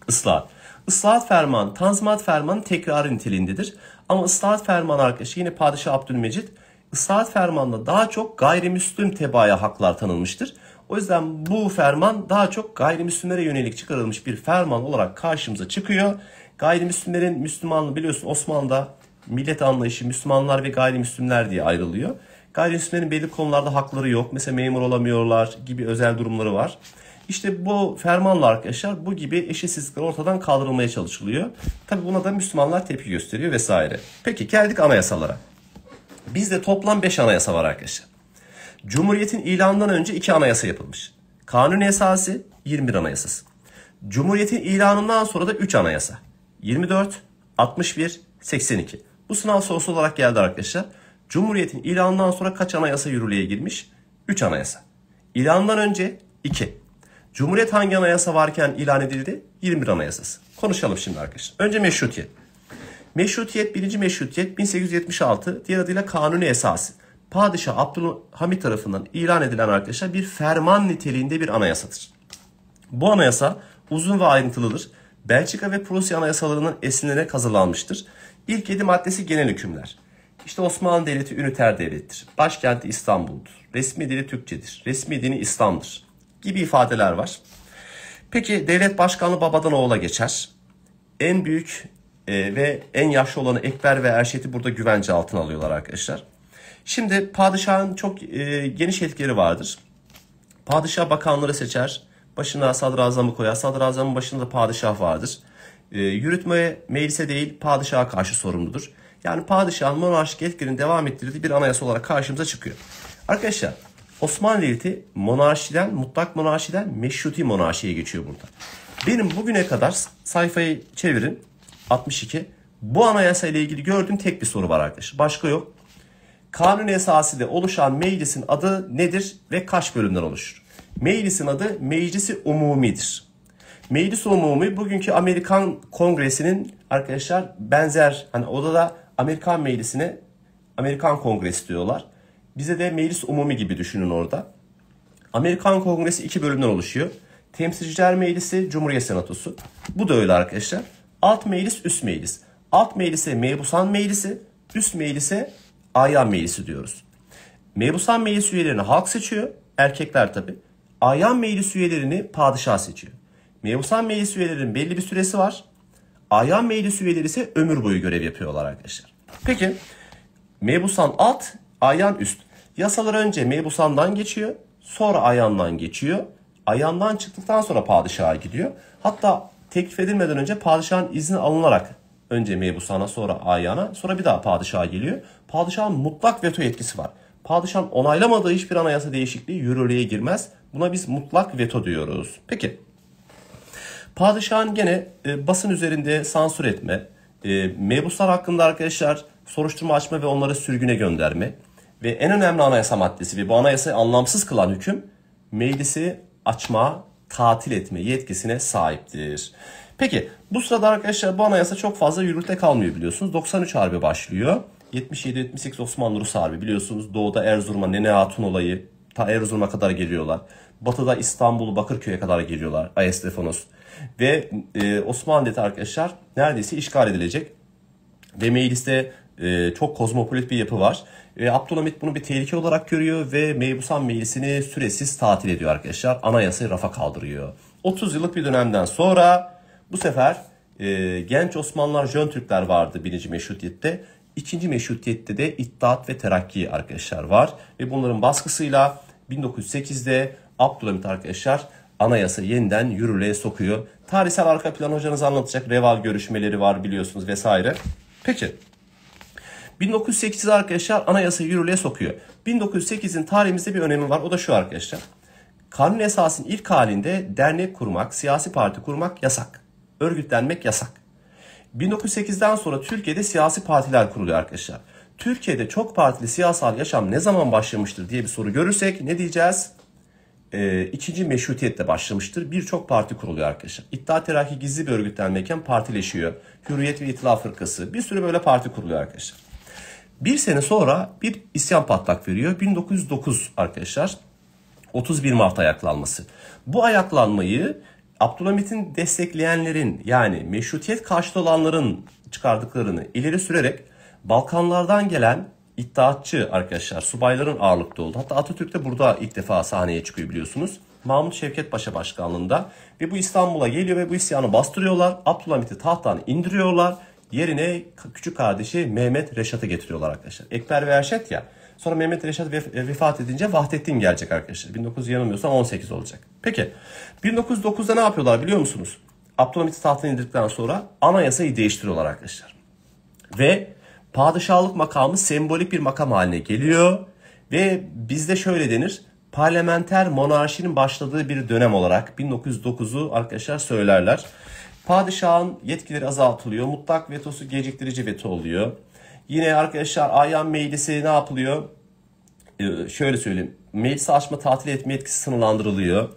Islah. Islahat Fermanı, tanzimat fermanı tekrarı niteliğindedir. Ama ıslahat fermanı arkadaşı yine Padişah Abdülmecit ıslahat fermanla daha çok gayrimüslim tebaya haklar tanınmıştır. O yüzden bu ferman daha çok gayrimüslimlere yönelik çıkarılmış bir ferman olarak karşımıza çıkıyor. Gayrimüslimlerin Müslümanlığı biliyorsun Osmanlı'da millet anlayışı Müslümanlar ve gayrimüslimler diye ayrılıyor. Gayrimüslimlerin belli konularda hakları yok. Mesela memur olamıyorlar gibi özel durumları var. İşte bu fermanla arkadaşlar bu gibi eşitsizlikler ortadan kaldırılmaya çalışılıyor. Tabi buna da Müslümanlar tepki gösteriyor vesaire. Peki geldik anayasalara. Bizde toplam 5 anayasa var arkadaşlar. Cumhuriyetin ilanından önce 2 anayasa yapılmış. Kanun esası 21 anayasası. Cumhuriyetin ilanından sonra da 3 anayasa. 24, 61, 82. Bu sınav sorusu olarak geldi arkadaşlar. Cumhuriyetin ilanından sonra kaç anayasa yürürlüğe girmiş? 3 anayasa. İlandan önce 2. Cumhuriyet hangi anayasa varken ilan edildi? 21 Anayasası. Konuşalım şimdi arkadaşlar. Önce meşrutiyet. Meşrutiyet, birinci meşrutiyet 1876, diğer adıyla kanuni esası. Padişah Abdülhamit tarafından ilan edilen arkadaşlar bir ferman niteliğinde bir anayasadır. Bu anayasa uzun ve ayrıntılıdır. Belçika ve Prusya anayasalarının esinlenerek hazırlanmıştır. İlk 7 maddesi genel hükümler. İşte Osmanlı Devleti üniter devlettir. Başkenti İstanbul'dur. Resmi dili Türkçedir. Resmi dini İslam'dır gibi ifadeler var. Peki devlet başkanı babadan oğula geçer. En büyük e, ve en yaşlı olanı Ekber ve Erşet'i burada güvence altına alıyorlar arkadaşlar. Şimdi padişahın çok e, geniş yetkileri vardır. Padişah bakanları seçer. Başına sadrazamı koyar. Sadrazamın başında da padişah vardır. E, yürütmeye meclise değil padişaha karşı sorumludur. Yani padişahın monarşik etkilerini devam ettirdiği bir anayasa olarak karşımıza çıkıyor. Arkadaşlar Osmanlı Devleti monarşiden, mutlak monarşiden meşruti monarşiye geçiyor burada. Benim bugüne kadar sayfayı çevirin 62. Bu anayasa ile ilgili gördüğüm tek bir soru var arkadaşlar. Başka yok. Kanun esası ile oluşan meclisin adı nedir ve kaç bölümden oluşur? Meclisin adı Meclisi Umumi'dir. Meclis Umumi bugünkü Amerikan Kongresi'nin arkadaşlar benzer hani o da Amerikan Meclisi'ne Amerikan Kongresi diyorlar. Bize de meclis umumi gibi düşünün orada. Amerikan Kongresi iki bölümden oluşuyor. Temsilciler Meclisi, Cumhuriyet Senatosu. Bu da öyle arkadaşlar. Alt meclis, üst meclis. Alt meclise mebusan meclisi, üst meclise ayan meclisi diyoruz. Mebusan meclis üyelerini halk seçiyor. Erkekler tabi. Ayan meclis üyelerini padişah seçiyor. Mebusan meclis üyelerinin belli bir süresi var. Ayan meclis üyeleri ise ömür boyu görev yapıyorlar arkadaşlar. Peki mebusan alt, ayan üst. Yasalar önce mebusandan geçiyor. Sonra ayandan geçiyor. Ayandan çıktıktan sonra padişaha gidiyor. Hatta teklif edilmeden önce padişahın izni alınarak önce mebusana sonra ayana sonra bir daha padişaha geliyor. Padişahın mutlak veto yetkisi var. Padişahın onaylamadığı hiçbir anayasa değişikliği yürürlüğe girmez. Buna biz mutlak veto diyoruz. Peki padişahın gene e, basın üzerinde sansür etme, e, mebuslar hakkında arkadaşlar soruşturma açma ve onları sürgüne gönderme, ve en önemli anayasa maddesi ve bu anayasayı anlamsız kılan hüküm meclisi açma, tatil etme yetkisine sahiptir. Peki bu sırada arkadaşlar bu anayasa çok fazla yürürlükte kalmıyor biliyorsunuz. 93 Harbi başlıyor. 77-78 Osmanlı Rus Harbi biliyorsunuz. Doğuda Erzurum'a Nene Hatun olayı ta Erzurum'a kadar geliyorlar. Batıda İstanbul'u Bakırköy'e kadar geliyorlar. Ayestefanos. Ve e, Osmanlı arkadaşlar neredeyse işgal edilecek. Ve mecliste e, çok kozmopolit bir yapı var. E, Abdülhamit bunu bir tehlike olarak görüyor ve Mebusan Meclisi'ni süresiz tatil ediyor arkadaşlar. Anayasayı rafa kaldırıyor. 30 yıllık bir dönemden sonra bu sefer e, genç Osmanlılar, Jön Türkler vardı birinci meşrutiyette. İkinci meşrutiyette de İttihat ve Terakki arkadaşlar var. Ve bunların baskısıyla 1908'de Abdülhamit arkadaşlar anayasa yeniden yürürlüğe sokuyor. Tarihsel arka plan hocanız anlatacak. Reval görüşmeleri var biliyorsunuz vesaire. Peki 1908'i arkadaşlar anayasayı yürürlüğe sokuyor. 1908'in tarihimizde bir önemi var. O da şu arkadaşlar. Kanun esasının ilk halinde dernek kurmak, siyasi parti kurmak yasak. Örgütlenmek yasak. 1908'den sonra Türkiye'de siyasi partiler kuruluyor arkadaşlar. Türkiye'de çok partili siyasal yaşam ne zaman başlamıştır diye bir soru görürsek ne diyeceğiz? Ee, ikinci meşrutiyetle başlamıştır. Birçok parti kuruluyor arkadaşlar. İttihat Terakki gizli bir örgütlenmeyken partileşiyor. Hürriyet ve İtilaf Fırkası bir sürü böyle parti kuruluyor arkadaşlar. Bir sene sonra bir isyan patlak veriyor. 1909 arkadaşlar 31 Mart ayaklanması. Bu ayaklanmayı Abdülhamit'in destekleyenlerin yani meşrutiyet karşıtı olanların çıkardıklarını ileri sürerek Balkanlardan gelen iddiatçı arkadaşlar subayların ağırlıkta oldu. Hatta Atatürk de burada ilk defa sahneye çıkıyor biliyorsunuz. Mahmut Şevket Paşa başkanlığında ve bu İstanbul'a geliyor ve bu isyanı bastırıyorlar. Abdülhamit'i tahttan indiriyorlar Yerine küçük kardeşi Mehmet Reşat'ı getiriyorlar arkadaşlar. Ekber ve Erşet ya. Sonra Mehmet Reşat vefat edince Vahdettin gelecek arkadaşlar. 1900 yanılmıyorsam 18 olacak. Peki 1909'da ne yapıyorlar biliyor musunuz? Abdülhamit tahtını indirdikten sonra anayasayı değiştiriyorlar arkadaşlar. Ve padişahlık makamı sembolik bir makam haline geliyor. Ve bizde şöyle denir. Parlamenter monarşinin başladığı bir dönem olarak 1909'u arkadaşlar söylerler. Padişahın yetkileri azaltılıyor. Mutlak vetosu geciktirici veto oluyor. Yine arkadaşlar ayan meclisi ne yapılıyor? Ee, şöyle söyleyeyim. Meclisi açma tatil etme yetkisi sınırlandırılıyor.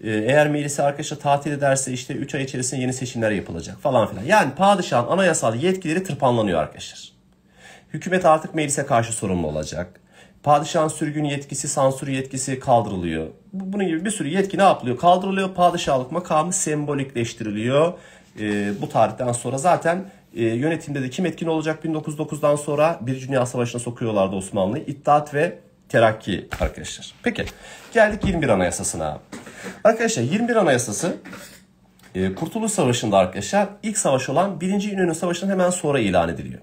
Ee, eğer meclisi arkadaşlar tatil ederse işte 3 ay içerisinde yeni seçimler yapılacak falan filan. Yani padişahın anayasal yetkileri tırpanlanıyor arkadaşlar. Hükümet artık meclise karşı sorumlu olacak. Padişahın sürgün yetkisi, sansür yetkisi kaldırılıyor. Bunun gibi bir sürü yetki ne yapılıyor? Kaldırılıyor. Padişahlık makamı sembolikleştiriliyor. E, bu tarihten sonra zaten e, yönetimde de kim etkin olacak 1909'dan sonra bir Dünya Savaşı'na sokuyorlardı Osmanlı'yı. İttihat ve Terakki arkadaşlar. Peki geldik 21 Anayasası'na. Arkadaşlar 21 Anayasası e, Kurtuluş Savaşı'nda arkadaşlar ilk savaş olan 1. İnönü savaşının hemen sonra ilan ediliyor.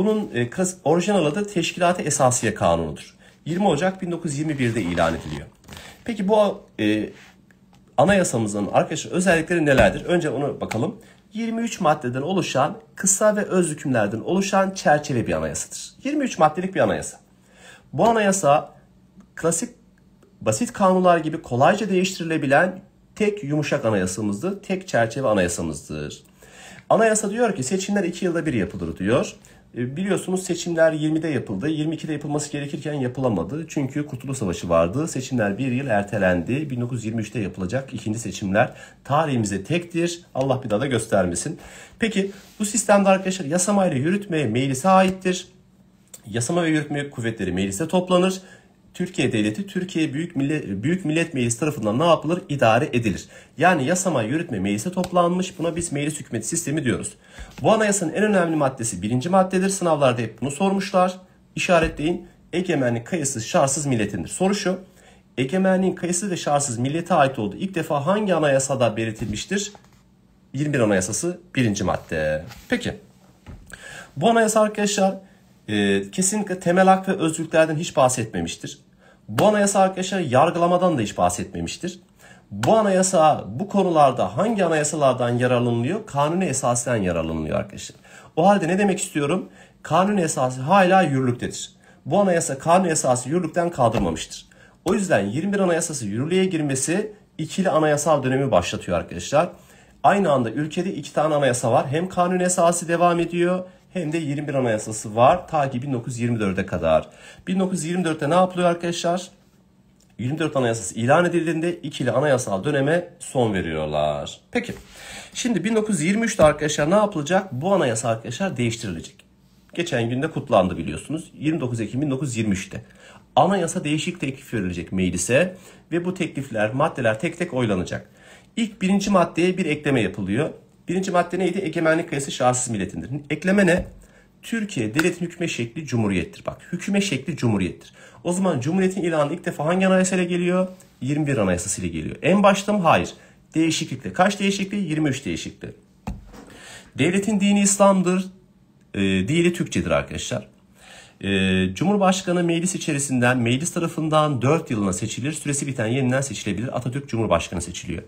Bunun e, orijinal adı Teşkilat-ı Esasiye Kanunu'dur. 20 Ocak 1921'de ilan ediliyor. Peki bu e, anayasamızın arkadaşlar özellikleri nelerdir? Önce onu bakalım. 23 maddeden oluşan kısa ve öz hükümlerden oluşan çerçeve bir anayasadır. 23 maddelik bir anayasa. Bu anayasa klasik basit kanunlar gibi kolayca değiştirilebilen tek yumuşak anayasamızdır. Tek çerçeve anayasamızdır. Anayasa diyor ki seçimler 2 yılda bir yapılır diyor. E, biliyorsunuz seçimler 20'de yapıldı. 22'de yapılması gerekirken yapılamadı. Çünkü Kurtuluş Savaşı vardı. Seçimler bir yıl ertelendi. 1923'te yapılacak ikinci seçimler tarihimize tektir. Allah bir daha da göstermesin. Peki bu sistemde arkadaşlar yasamayla yürütmeye meclise aittir. Yasama ve yürütme kuvvetleri meclise toplanır Türkiye Devleti Türkiye Büyük Millet, Büyük Millet Meclisi tarafından ne yapılır? İdare edilir. Yani yasama yürütme meclisi toplanmış. Buna biz meclis hükümeti sistemi diyoruz. Bu anayasanın en önemli maddesi birinci maddedir. Sınavlarda hep bunu sormuşlar. İşaretleyin. Egemenlik kayıtsız şartsız milletindir. Soru şu. Egemenliğin kayıtsız ve şartsız millete ait olduğu ilk defa hangi anayasada belirtilmiştir? 21 Anayasası birinci madde. Peki. Bu anayasa arkadaşlar e, kesinlikle temel hak ve özgürlüklerden hiç bahsetmemiştir. Bu anayasa arkadaşlar yargılamadan da hiç bahsetmemiştir. Bu anayasa bu konularda hangi anayasalardan yararlanılıyor? Kanuni esasen yararlanılıyor arkadaşlar. O halde ne demek istiyorum? Kanuni esası hala yürürlüktedir. Bu anayasa kanun esası yürürlükten kaldırmamıştır. O yüzden 21 anayasası yürürlüğe girmesi ikili anayasal dönemi başlatıyor arkadaşlar. Aynı anda ülkede iki tane anayasa var. Hem kanun esası devam ediyor hem de 21 Anayasası var ta ki 1924'e kadar. 1924'te ne yapılıyor arkadaşlar? 24 Anayasası ilan edildiğinde ikili anayasal döneme son veriyorlar. Peki şimdi 1923'te arkadaşlar ne yapılacak? Bu anayasa arkadaşlar değiştirilecek. Geçen günde kutlandı biliyorsunuz. 29 Ekim 1923'te. Anayasa değişik teklif verilecek meclise ve bu teklifler maddeler tek tek oylanacak. İlk birinci maddeye bir ekleme yapılıyor. Birinci madde neydi? Egemenlik kıyası şahsız milletindir. Ekleme ne? Türkiye devletin hükme şekli cumhuriyettir. Bak hükme şekli cumhuriyettir. O zaman cumhuriyetin ilanı ilk defa hangi anayasayla geliyor? 21 anayasasıyla geliyor. En başta mı? Hayır. Değişiklikle. Kaç değişikliği? 23 değişikliği. Devletin dini İslam'dır. E, dili Türkçedir arkadaşlar. E, Cumhurbaşkanı meclis içerisinden, meclis tarafından 4 yılına seçilir. Süresi biten yeniden seçilebilir. Atatürk Cumhurbaşkanı seçiliyor.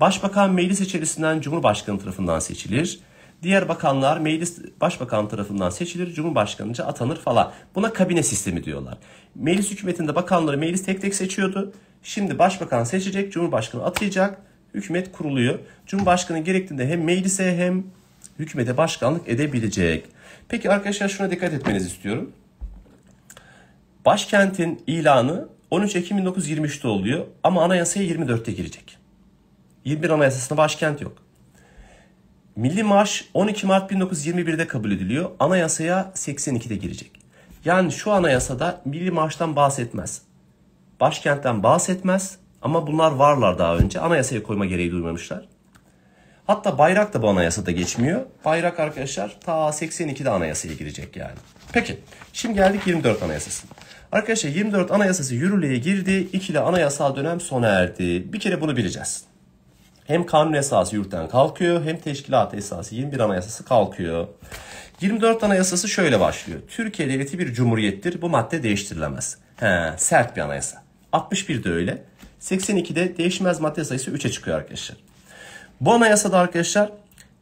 Başbakan meclis içerisinden Cumhurbaşkanı tarafından seçilir. Diğer bakanlar meclis başbakan tarafından seçilir, cumhurbaşkanıca atanır falan. Buna kabine sistemi diyorlar. Meclis hükümetinde bakanları meclis tek tek seçiyordu. Şimdi başbakan seçecek, cumhurbaşkanı atayacak, hükümet kuruluyor. Cumhurbaşkanı gerektiğinde hem meclise hem hükümete başkanlık edebilecek. Peki arkadaşlar şuna dikkat etmenizi istiyorum. Başkentin ilanı 13 Ekim 1923'te oluyor ama anayasaya 24'te girecek. 21 Anayasası'nda başkent yok. Milli Marş 12 Mart 1921'de kabul ediliyor. Anayasaya 82'de girecek. Yani şu anayasada Milli Marş'tan bahsetmez. Başkentten bahsetmez ama bunlar varlar daha önce. Anayasaya koyma gereği duymamışlar. Hatta bayrak da bu anayasada geçmiyor. Bayrak arkadaşlar ta 82'de anayasaya girecek yani. Peki şimdi geldik 24 anayasasına. Arkadaşlar 24 anayasası yürürlüğe girdi. İkili anayasal dönem sona erdi. Bir kere bunu bileceğiz. Hem kanun esası yürüten kalkıyor hem teşkilat esası 21 anayasası kalkıyor. 24 anayasası şöyle başlıyor. Türkiye Devleti bir cumhuriyettir. Bu madde değiştirilemez. He, sert bir anayasa. 61 de öyle. 82'de değişmez madde sayısı 3'e çıkıyor arkadaşlar. Bu anayasada arkadaşlar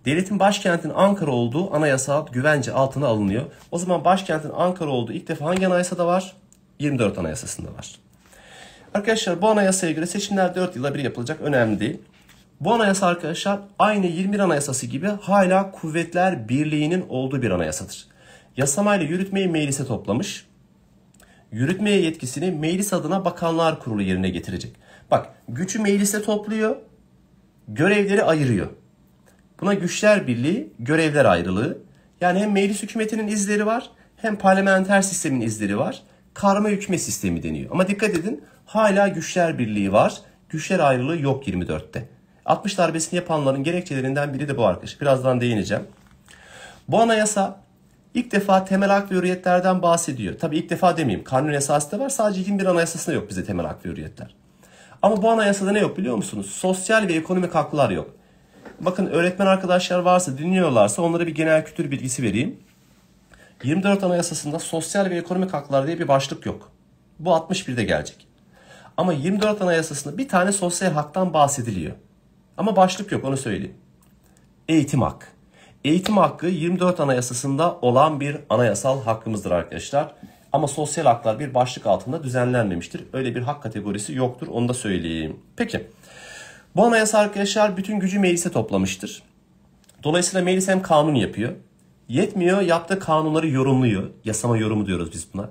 devletin başkentin Ankara olduğu anayasa güvence altına alınıyor. O zaman başkentin Ankara olduğu ilk defa hangi anayasada var? 24 anayasasında var. Arkadaşlar bu anayasaya göre seçimler 4 yılda bir yapılacak önemli değil. Bu anayasa arkadaşlar aynı 21 anayasası gibi hala kuvvetler birliğinin olduğu bir anayasadır. Yasamayla yürütmeyi meclise toplamış. Yürütmeye yetkisini meclis adına bakanlar kurulu yerine getirecek. Bak gücü meclise topluyor, görevleri ayırıyor. Buna güçler birliği, görevler ayrılığı. Yani hem meclis hükümetinin izleri var hem parlamenter sistemin izleri var. Karma hükümet sistemi deniyor. Ama dikkat edin hala güçler birliği var. Güçler ayrılığı yok 24'te. 60 darbesini yapanların gerekçelerinden biri de bu arkadaş. Birazdan değineceğim. Bu anayasa ilk defa temel hak ve hürriyetlerden bahsediyor. Tabii ilk defa demeyeyim. Kanun esası da var. Sadece 21 anayasasında yok bize temel hak ve hürriyetler. Ama bu anayasada ne yok biliyor musunuz? Sosyal ve ekonomik haklar yok. Bakın öğretmen arkadaşlar varsa dinliyorlarsa onlara bir genel kültür bilgisi vereyim. 24 Anayasası'nda sosyal ve ekonomik haklar diye bir başlık yok. Bu 61'de gelecek. Ama 24 Anayasası'nda bir tane sosyal haktan bahsediliyor. Ama başlık yok onu söyleyeyim. Eğitim hakkı. Eğitim hakkı 24 anayasasında olan bir anayasal hakkımızdır arkadaşlar. Ama sosyal haklar bir başlık altında düzenlenmemiştir. Öyle bir hak kategorisi yoktur onu da söyleyeyim. Peki bu anayasa arkadaşlar bütün gücü meclise toplamıştır. Dolayısıyla meclis hem kanun yapıyor. Yetmiyor yaptığı kanunları yorumluyor. Yasama yorumu diyoruz biz buna.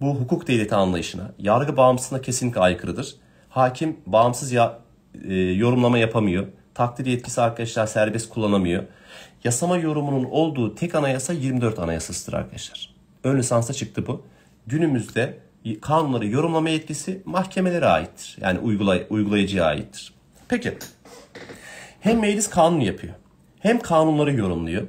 Bu hukuk devleti anlayışına, yargı bağımsızlığına kesinlikle aykırıdır. Hakim bağımsız ya e, yorumlama yapamıyor. Takdir yetkisi arkadaşlar serbest kullanamıyor. Yasama yorumunun olduğu tek anayasa 24 anayasasıdır arkadaşlar. Ön lisansa çıktı bu. Günümüzde kanunları yorumlama yetkisi mahkemelere aittir. Yani uygulay uygulayıcıya aittir. Peki. Hem meclis kanun yapıyor. Hem kanunları yorumluyor.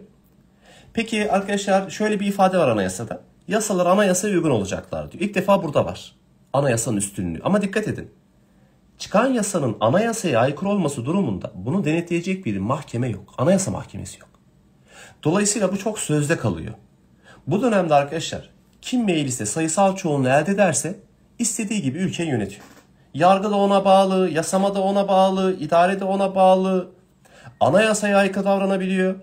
Peki arkadaşlar şöyle bir ifade var anayasada. Yasalar anayasaya uygun olacaklar diyor. İlk defa burada var. Anayasanın üstünlüğü. Ama dikkat edin çıkan yasanın anayasaya aykırı olması durumunda bunu denetleyecek bir mahkeme yok. Anayasa mahkemesi yok. Dolayısıyla bu çok sözde kalıyor. Bu dönemde arkadaşlar kim mecliste sayısal çoğunluğu elde ederse istediği gibi ülkeyi yönetiyor. Yargı da ona bağlı, yasama da ona bağlı, idare de ona bağlı. Anayasaya aykırı davranabiliyor.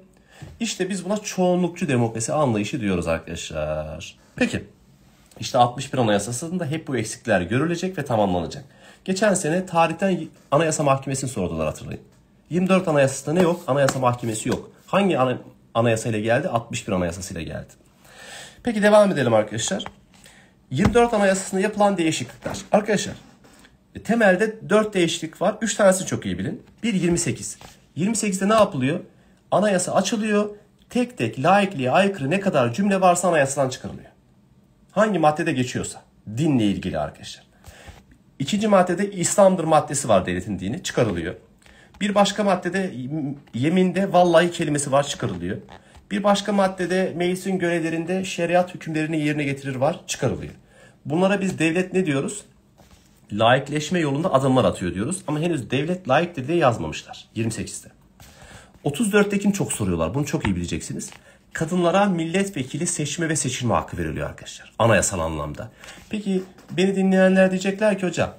İşte biz buna çoğunlukçu demokrasi anlayışı diyoruz arkadaşlar. Peki işte 61 Anayasası'nda hep bu eksikler görülecek ve tamamlanacak. Geçen sene tarihten Anayasa Mahkemesi'ni sordular hatırlayın. 24 Anayasası'nda ne yok? Anayasa Mahkemesi yok. Hangi Anayasa ile geldi? 61 Anayasası ile geldi. Peki devam edelim arkadaşlar. 24 anayasasında yapılan değişiklikler. Arkadaşlar e, temelde 4 değişiklik var. 3 tanesini çok iyi bilin. 1 28. 28'de ne yapılıyor? Anayasa açılıyor. Tek tek laikliğe aykırı ne kadar cümle varsa anayasadan çıkarılıyor. Hangi maddede geçiyorsa. Dinle ilgili arkadaşlar. İkinci maddede İslam'dır maddesi var devletin dini çıkarılıyor. Bir başka maddede yeminde vallahi kelimesi var çıkarılıyor. Bir başka maddede meclisin görevlerinde şeriat hükümlerini yerine getirir var çıkarılıyor. Bunlara biz devlet ne diyoruz? Laikleşme yolunda adımlar atıyor diyoruz. Ama henüz devlet laiktir diye yazmamışlar 28'te. 34'te kim çok soruyorlar. Bunu çok iyi bileceksiniz kadınlara milletvekili seçme ve seçilme hakkı veriliyor arkadaşlar. Anayasal anlamda. Peki beni dinleyenler diyecekler ki hocam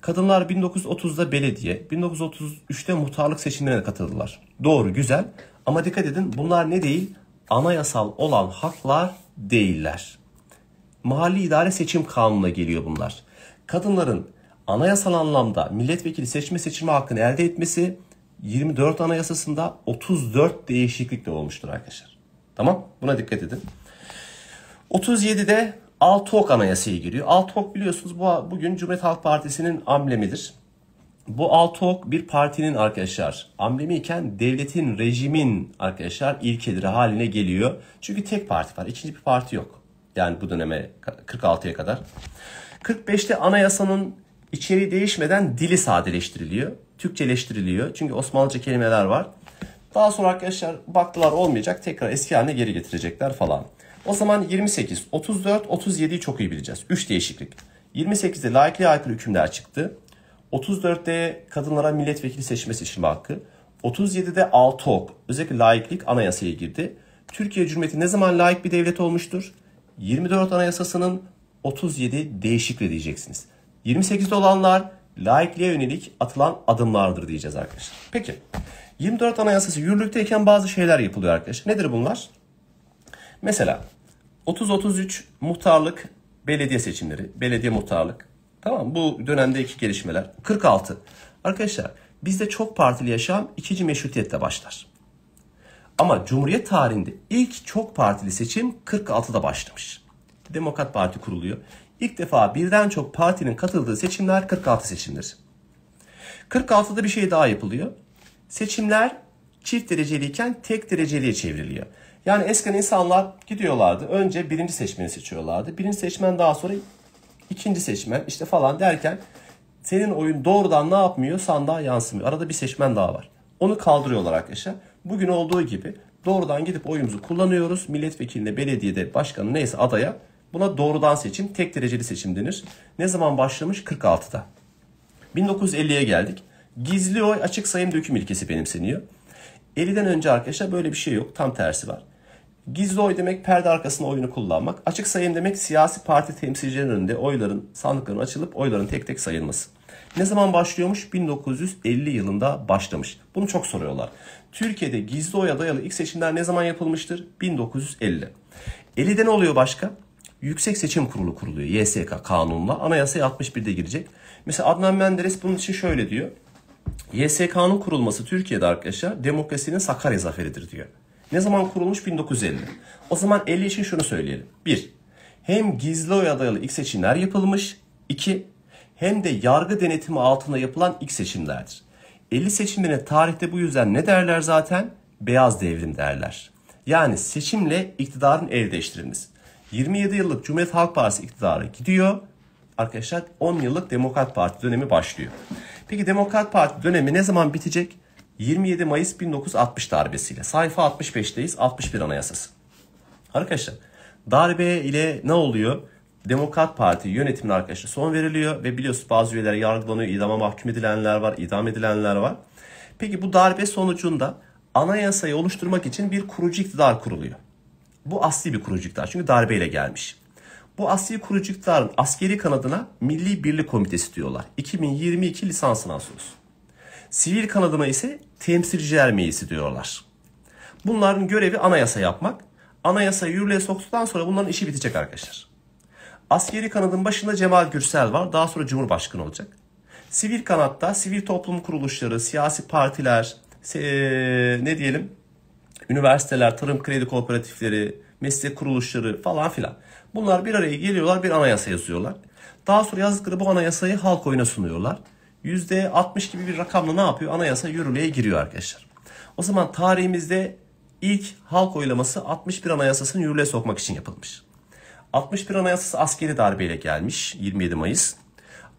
kadınlar 1930'da belediye, 1933'te muhtarlık seçimlerine katıldılar. Doğru güzel ama dikkat edin bunlar ne değil? Anayasal olan haklar değiller. Mahalli idare seçim kanununa geliyor bunlar. Kadınların anayasal anlamda milletvekili seçme seçilme hakkını elde etmesi 24 anayasasında 34 değişiklikle olmuştur arkadaşlar. Tamam buna dikkat edin. 37'de Altok Anayasa'ya giriyor. Altok biliyorsunuz bu bugün Cumhuriyet Halk Partisi'nin amblemidir. Bu Altok bir partinin arkadaşlar amblemi iken devletin, rejimin arkadaşlar ilkeleri haline geliyor. Çünkü tek parti var. ikinci bir parti yok. Yani bu döneme 46'ya kadar. 45'te anayasanın içeriği değişmeden dili sadeleştiriliyor. Türkçeleştiriliyor. Çünkü Osmanlıca kelimeler var. Daha sonra arkadaşlar baktılar olmayacak. Tekrar eski haline geri getirecekler falan. O zaman 28, 34, 37'yi çok iyi bileceğiz. 3 değişiklik. 28'de laikliğe aykırı hükümler çıktı. 34'de kadınlara milletvekili seçme seçilme hakkı. 37'de Altok, özellikle laiklik anayasaya girdi. Türkiye Cumhuriyeti ne zaman layık bir devlet olmuştur? 24 Anayasası'nın 37 değişikliği diyeceksiniz. 28'de olanlar laikliğe yönelik atılan adımlardır diyeceğiz arkadaşlar. Peki 24 Anayasası yürürlükteyken bazı şeyler yapılıyor arkadaşlar. Nedir bunlar? Mesela 30-33 muhtarlık belediye seçimleri, belediye muhtarlık. Tamam bu dönemde iki gelişmeler. 46. Arkadaşlar bizde çok partili yaşam ikinci meşrutiyetle başlar. Ama Cumhuriyet tarihinde ilk çok partili seçim 46'da başlamış. Demokrat Parti kuruluyor. İlk defa birden çok partinin katıldığı seçimler 46 seçimdir. 46'da bir şey daha yapılıyor. Seçimler çift dereceliyken tek dereceliye çevriliyor. Yani eskiden insanlar gidiyorlardı. Önce birinci seçmeni seçiyorlardı. Birinci seçmen daha sonra ikinci seçmen işte falan derken senin oyun doğrudan ne yapmıyor? Sandığa yansımıyor. Arada bir seçmen daha var. Onu kaldırıyorlar arkadaşlar. Bugün olduğu gibi doğrudan gidip oyumuzu kullanıyoruz. Milletvekiline, belediyede, başkanı neyse adaya Buna doğrudan seçim, tek dereceli seçim denir. Ne zaman başlamış? 46'da. 1950'ye geldik. Gizli oy açık sayım döküm ilkesi benimseniyor. 50'den önce arkadaşlar böyle bir şey yok. Tam tersi var. Gizli oy demek perde arkasında oyunu kullanmak. Açık sayım demek siyasi parti temsilcilerinin önünde oyların, sandıkların açılıp oyların tek tek sayılması. Ne zaman başlıyormuş? 1950 yılında başlamış. Bunu çok soruyorlar. Türkiye'de gizli oya dayalı ilk seçimler ne zaman yapılmıştır? 1950. 50'de ne oluyor başka? Yüksek Seçim Kurulu kuruluyor YSK kanunla. Anayasaya 61'de girecek. Mesela Adnan Menderes bunun için şöyle diyor. YSK'nın kurulması Türkiye'de arkadaşlar demokrasinin Sakarya zaferidir diyor. Ne zaman kurulmuş? 1950. O zaman 50 için şunu söyleyelim. 1. Hem gizli oy adayalı ilk seçimler yapılmış. 2. Hem de yargı denetimi altında yapılan ilk seçimlerdir. 50 seçimine tarihte bu yüzden ne derler zaten? Beyaz devrim derler. Yani seçimle iktidarın el değiştirilmesi. 27 yıllık Cumhuriyet Halk Partisi iktidarı gidiyor. Arkadaşlar 10 yıllık Demokrat Parti dönemi başlıyor. Peki Demokrat Parti dönemi ne zaman bitecek? 27 Mayıs 1960 darbesiyle. Sayfa 65'teyiz. 61 Anayasası. Arkadaşlar darbe ile ne oluyor? Demokrat Parti yönetimine arkadaşlar son veriliyor ve biliyorsunuz bazı üyeler yargılanıyor, idama mahkum edilenler var, idam edilenler var. Peki bu darbe sonucunda anayasayı oluşturmak için bir kurucu iktidar kuruluyor. Bu asli bir kurucuklar çünkü darbeyle gelmiş. Bu asli kurucukların askeri kanadına Milli Birlik Komitesi diyorlar. 2022 lisans nasos. Sivil kanadına ise temsilciler meclisi diyorlar. Bunların görevi anayasa yapmak. Anayasa yürürlüğe soktuktan sonra bunların işi bitecek arkadaşlar. Askeri kanadın başında Cemal Gürsel var. Daha sonra Cumhurbaşkanı olacak. Sivil kanatta sivil toplum kuruluşları, siyasi partiler, ee, ne diyelim üniversiteler, tarım kredi kooperatifleri, meslek kuruluşları falan filan. Bunlar bir araya geliyorlar bir anayasa yazıyorlar. Daha sonra yazdıkları bu anayasayı halk oyuna sunuyorlar. %60 gibi bir rakamla ne yapıyor? Anayasa yürürlüğe giriyor arkadaşlar. O zaman tarihimizde ilk halk oylaması 61 anayasasını yürürlüğe sokmak için yapılmış. 61 anayasası askeri darbeyle gelmiş 27 Mayıs.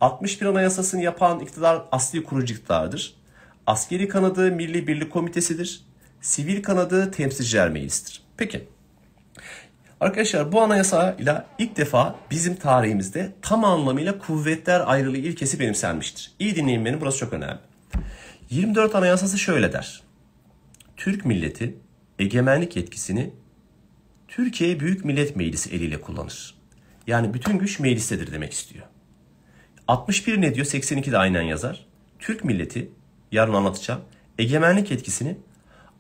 61 anayasasını yapan iktidar asli kurucu iktidardır. Askeri kanadı Milli Birlik Komitesi'dir sivil kanadı temsilciler meclisidir. Peki. Arkadaşlar bu anayasa ile ilk defa bizim tarihimizde tam anlamıyla kuvvetler ayrılığı ilkesi benimsenmiştir. İyi dinleyin beni burası çok önemli. 24 Anayasası şöyle der. Türk milleti egemenlik yetkisini Türkiye Büyük Millet Meclisi eliyle kullanır. Yani bütün güç meclistedir demek istiyor. 61 ne diyor? 82 de aynen yazar. Türk milleti yarın anlatacağım. Egemenlik yetkisini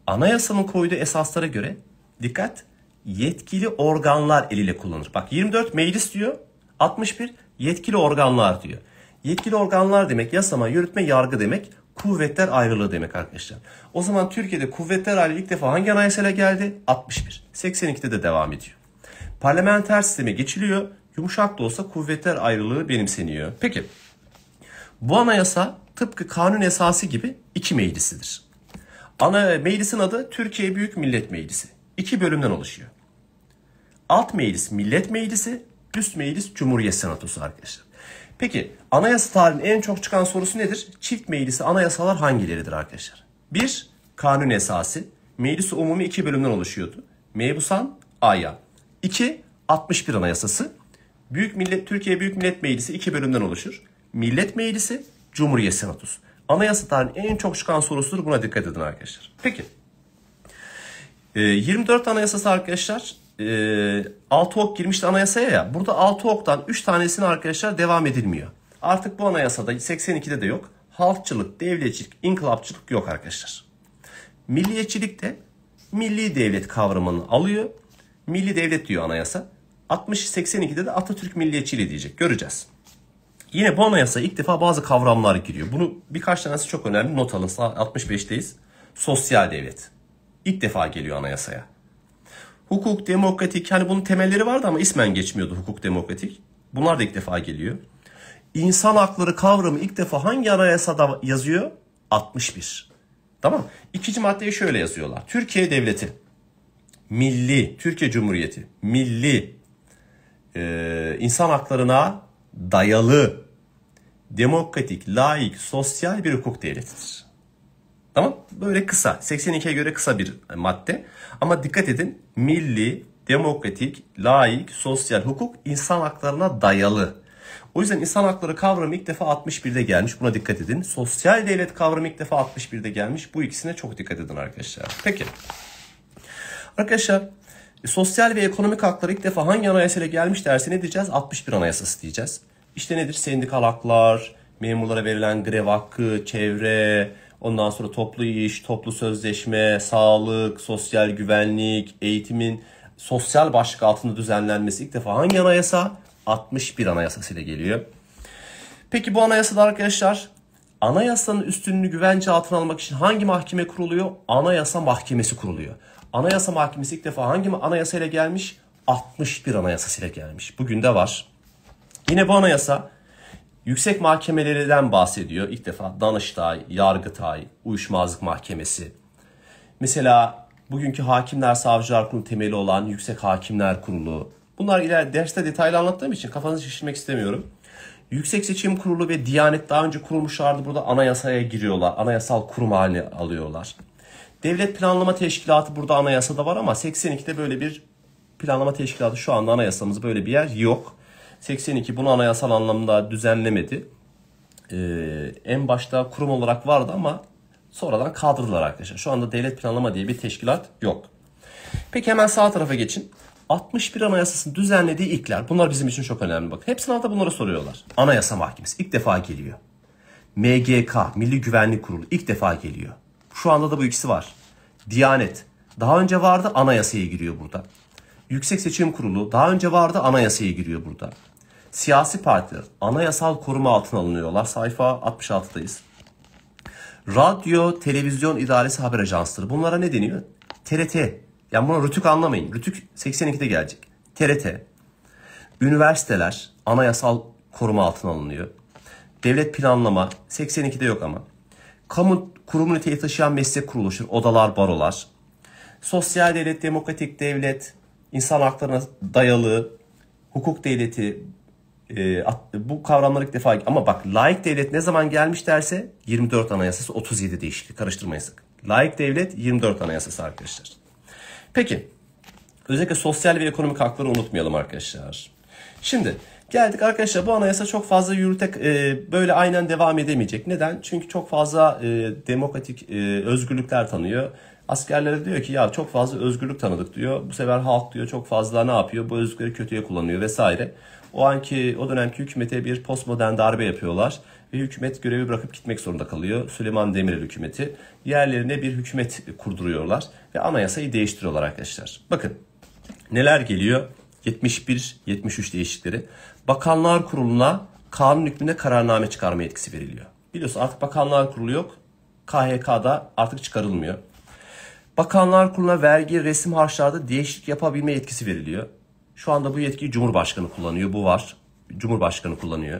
anayasanın koyduğu esaslara göre dikkat yetkili organlar eliyle kullanır. Bak 24 meclis diyor 61 yetkili organlar diyor. Yetkili organlar demek yasama, yürütme, yargı demek. Kuvvetler ayrılığı demek arkadaşlar. O zaman Türkiye'de kuvvetler ayrılığı ilk defa hangi anayasayla geldi? 61. 82'de de devam ediyor. Parlamenter sisteme geçiliyor. Yumuşak da olsa kuvvetler ayrılığı benimseniyor. Peki bu anayasa tıpkı kanun esası gibi iki meclisidir. Ana meclisin adı Türkiye Büyük Millet Meclisi. İki bölümden oluşuyor. Alt meclis Millet Meclisi, üst meclis Cumhuriyet Senatosu arkadaşlar. Peki anayasa tarihinin en çok çıkan sorusu nedir? Çift meclisi anayasalar hangileridir arkadaşlar? Bir, kanun esası. meclis umumi iki bölümden oluşuyordu. Mebusan, Aya. İki, 61 anayasası. Büyük Millet, Türkiye Büyük Millet Meclisi iki bölümden oluşur. Millet Meclisi, Cumhuriyet Senatosu. Anayasa tarihinin en çok çıkan sorusudur. Buna dikkat edin arkadaşlar. Peki. 24 ee, anayasası arkadaşlar 6 ee, ok girmişti anayasaya ya. Burada 6 oktan 3 tanesini arkadaşlar devam edilmiyor. Artık bu anayasada 82'de de yok. Halkçılık, devletçilik, inkılapçılık yok arkadaşlar. Milliyetçilik de milli devlet kavramını alıyor. Milli devlet diyor anayasa. 60-82'de de Atatürk milliyetçiliği diyecek. Göreceğiz. Yine bu anayasa ilk defa bazı kavramlar giriyor. Bunu birkaç tanesi çok önemli. Not alın. 65'teyiz. Sosyal devlet. İlk defa geliyor anayasaya. Hukuk, demokratik. Yani bunun temelleri vardı ama ismen geçmiyordu hukuk, demokratik. Bunlar da ilk defa geliyor. İnsan hakları kavramı ilk defa hangi anayasada yazıyor? 61. Tamam İkinci maddeyi şöyle yazıyorlar. Türkiye Devleti, milli, Türkiye Cumhuriyeti, milli e, insan haklarına dayalı, demokratik, laik, sosyal bir hukuk devletidir. Tamam böyle kısa 82'ye göre kısa bir madde ama dikkat edin milli, demokratik, laik, sosyal hukuk insan haklarına dayalı. O yüzden insan hakları kavramı ilk defa 61'de gelmiş. Buna dikkat edin. Sosyal devlet kavramı ilk defa 61'de gelmiş. Bu ikisine çok dikkat edin arkadaşlar. Peki. Arkadaşlar e, sosyal ve ekonomik hakları ilk defa hangi anayasayla gelmiş derse ne diyeceğiz? 61 anayasası diyeceğiz. İşte nedir? Sendikal haklar, memurlara verilen grev hakkı, çevre, ondan sonra toplu iş, toplu sözleşme, sağlık, sosyal güvenlik, eğitimin sosyal başlık altında düzenlenmesi ilk defa hangi anayasa? 61 anayasası ile geliyor. Peki bu anayasada arkadaşlar anayasanın üstünlüğünü güvence altına almak için hangi mahkeme kuruluyor? Anayasa Mahkemesi kuruluyor. Anayasa Mahkemesi ilk defa hangi anayasa ile gelmiş? 61 anayasası ile gelmiş. Bugün de var. Yine bu anayasa yüksek mahkemelerden bahsediyor. İlk defa Danıştay, Yargıtay, Uyuşmazlık Mahkemesi. Mesela bugünkü Hakimler Savcılar Kurulu temeli olan Yüksek Hakimler Kurulu. Bunlar ileride derste detaylı anlattığım için kafanızı şişirmek istemiyorum. Yüksek Seçim Kurulu ve Diyanet daha önce kurulmuşlardı. Burada anayasaya giriyorlar. Anayasal kurum haline alıyorlar. Devlet Planlama Teşkilatı burada anayasada var ama 82'de böyle bir planlama teşkilatı şu anda anayasamız böyle bir yer yok. 82 bunu anayasal anlamda düzenlemedi. Ee, en başta kurum olarak vardı ama sonradan kaldırdılar arkadaşlar. Şu anda devlet planlama diye bir teşkilat yok. Peki hemen sağ tarafa geçin. 61 anayasasını düzenlediği ilkler. Bunlar bizim için çok önemli bakın. Hep sınavda Bunlara soruyorlar. Anayasa Mahkemesi ilk defa geliyor. MGK, Milli Güvenlik Kurulu ilk defa geliyor. Şu anda da bu ikisi var. Diyanet. Daha önce vardı anayasaya giriyor burada. Yüksek Seçim Kurulu daha önce vardı anayasaya giriyor burada. Siyasi partiler anayasal koruma altına alınıyorlar. Sayfa 66'dayız. Radyo, televizyon idaresi haber ajansları. Bunlara ne deniyor? TRT. Yani buna Rütük anlamayın. Rütük 82'de gelecek. TRT. Üniversiteler anayasal koruma altına alınıyor. Devlet planlama 82'de yok ama. Kamu kurum niteliği taşıyan meslek kuruluşları, odalar, barolar. Sosyal devlet, demokratik devlet, insan haklarına dayalı, hukuk devleti, ee, bu kavramlar ilk defa ama bak laik devlet ne zaman gelmiş derse 24 anayasası 37 değişiklik karıştırmayın sakın. Laik devlet 24 anayasası arkadaşlar. Peki özellikle sosyal ve ekonomik hakları unutmayalım arkadaşlar. Şimdi geldik arkadaşlar bu anayasa çok fazla yürütek e, böyle aynen devam edemeyecek. Neden? Çünkü çok fazla e, demokratik e, özgürlükler tanıyor. Askerlere diyor ki ya çok fazla özgürlük tanıdık diyor. Bu sefer halk diyor çok fazla ne yapıyor? Bu özgürlükleri kötüye kullanıyor vesaire. O anki o dönemki hükümete bir postmodern darbe yapıyorlar ve hükümet görevi bırakıp gitmek zorunda kalıyor. Süleyman Demirel hükümeti. Yerlerine bir hükümet kurduruyorlar ve anayasayı değiştiriyorlar arkadaşlar. Bakın neler geliyor? 71-73 değişikleri. Bakanlar Kurulu'na kanun hükmünde kararname çıkarma yetkisi veriliyor. Biliyorsun artık Bakanlar Kurulu yok. KHK'da artık çıkarılmıyor. Bakanlar Kurulu'na vergi, resim harçlarda değişiklik yapabilme yetkisi veriliyor. Şu anda bu yetkiyi Cumhurbaşkanı kullanıyor. Bu var. Cumhurbaşkanı kullanıyor.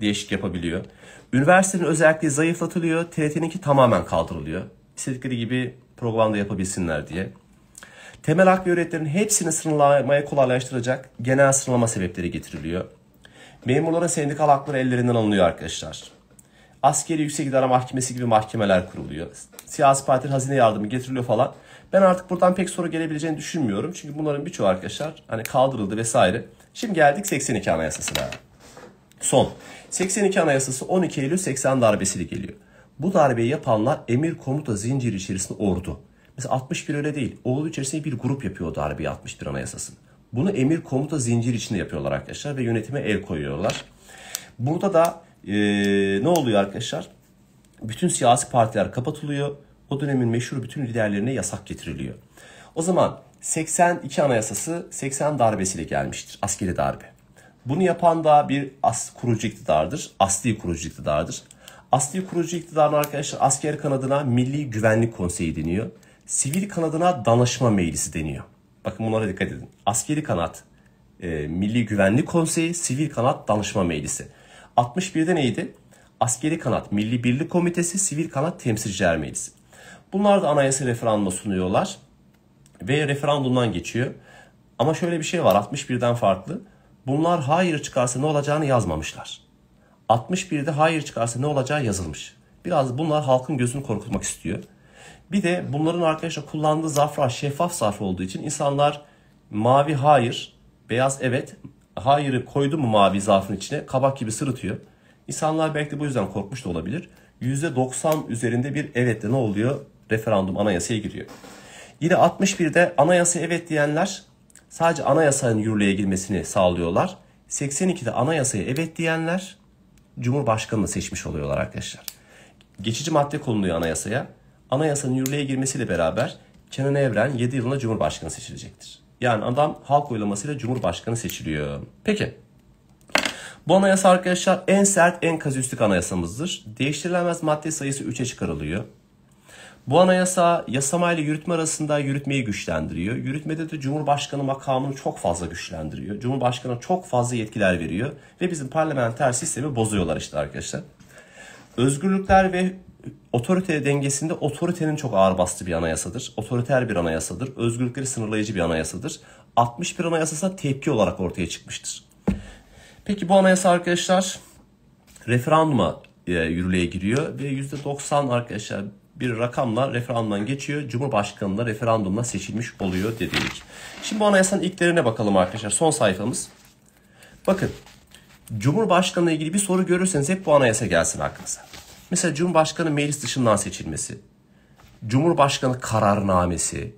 Değişik yapabiliyor. Üniversitenin özellikle zayıflatılıyor. TRT'ninki tamamen kaldırılıyor. İstedikleri gibi programda yapabilsinler diye. Temel hak ve öğretilerin hepsini sınırlamaya kolaylaştıracak genel sınırlama sebepleri getiriliyor. Memurların sendikal hakları ellerinden alınıyor arkadaşlar. Askeri Yüksek İdare Mahkemesi gibi mahkemeler kuruluyor. Siyasi partiler hazine yardımı getiriliyor falan. Ben artık buradan pek soru gelebileceğini düşünmüyorum. Çünkü bunların birçoğu arkadaşlar hani kaldırıldı vesaire. Şimdi geldik 82 Anayasası'na. Son. 82 Anayasası 12 Eylül 80 darbesiyle geliyor. Bu darbeyi yapanlar emir komuta zinciri içerisinde ordu. Mesela 61 öyle değil. Ordu içerisinde bir grup yapıyor o darbeyi 61 Anayasası'nı. Bunu emir komuta zinciri içinde yapıyorlar arkadaşlar ve yönetime el koyuyorlar. Burada da ee, ne oluyor arkadaşlar? Bütün siyasi partiler kapatılıyor o dönemin meşhur bütün liderlerine yasak getiriliyor. O zaman 82 Anayasası 80 darbesiyle gelmiştir. Askeri darbe. Bunu yapan da bir as kurucu iktidardır. Asli kurucu iktidardır. Asli kurucu iktidarın arkadaşlar asker kanadına Milli Güvenlik Konseyi deniyor. Sivil kanadına danışma meclisi deniyor. Bakın bunlara dikkat edin. Askeri kanat, e, Milli Güvenlik Konseyi, Sivil kanat danışma meclisi. 61'de neydi? Askeri kanat Milli Birlik Komitesi, Sivil kanat temsilciler meclisi. Bunlar da anayasa referanduma sunuyorlar ve referandumdan geçiyor. Ama şöyle bir şey var 61'den farklı. Bunlar hayır çıkarsa ne olacağını yazmamışlar. 61'de hayır çıkarsa ne olacağı yazılmış. Biraz bunlar halkın gözünü korkutmak istiyor. Bir de bunların arkadaşlar kullandığı zafra şeffaf zarf olduğu için insanlar mavi hayır, beyaz evet, hayırı koydu mu mavi zarfın içine kabak gibi sırıtıyor. İnsanlar belki de bu yüzden korkmuş da olabilir. %90 üzerinde bir evetle ne oluyor? referandum anayasaya giriyor. Yine 61'de anayasa evet diyenler sadece anayasanın yürürlüğe girmesini sağlıyorlar. 82'de anayasaya evet diyenler Cumhurbaşkanı'nı seçmiş oluyorlar arkadaşlar. Geçici madde konuluyor anayasaya. Anayasanın yürürlüğe girmesiyle beraber Kenan Evren 7 yılında Cumhurbaşkanı seçilecektir. Yani adam halk oylamasıyla Cumhurbaşkanı seçiliyor. Peki. Bu anayasa arkadaşlar en sert en kazüstik anayasamızdır. Değiştirilemez madde sayısı 3'e çıkarılıyor. Bu anayasa yasamayla yürütme arasında yürütmeyi güçlendiriyor. Yürütmede de Cumhurbaşkanı makamını çok fazla güçlendiriyor. Cumhurbaşkanı çok fazla yetkiler veriyor ve bizim parlamenter sistemi bozuyorlar işte arkadaşlar. Özgürlükler ve otorite dengesinde otoritenin çok ağır bastığı bir anayasadır. Otoriter bir anayasadır. Özgürlükleri sınırlayıcı bir anayasadır. 61 anayasasına tepki olarak ortaya çıkmıştır. Peki bu anayasa arkadaşlar referanduma e, yürürlüğe giriyor ve %90 arkadaşlar bir rakamla referandumdan geçiyor. Cumhurbaşkanı referandumla seçilmiş oluyor dedik. Şimdi bu anayasanın ilklerine bakalım arkadaşlar. Son sayfamız. Bakın Cumhurbaşkanı'na ilgili bir soru görürseniz hep bu anayasa gelsin aklınıza. Mesela Cumhurbaşkanı meclis dışından seçilmesi, Cumhurbaşkanı kararnamesi,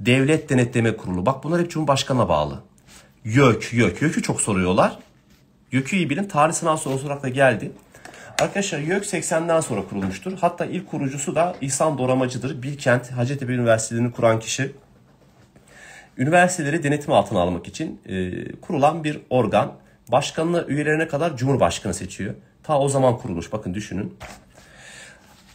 Devlet Denetleme Kurulu. Bak bunlar hep Cumhurbaşkanı'na bağlı. YÖK, YÖK. YÖK'ü çok soruyorlar. YÖK'ü iyi bilin. Tarih sınav sorusu olarak da geldi. Arkadaşlar YÖK 80'den sonra kurulmuştur. Hatta ilk kurucusu da İhsan Doramacı'dır. Bilkent Hacettepe Üniversitesi'ni kuran kişi. Üniversiteleri denetim altına almak için e, kurulan bir organ. Başkanına üyelerine kadar Cumhurbaşkanı seçiyor. Ta o zaman kurulmuş bakın düşünün.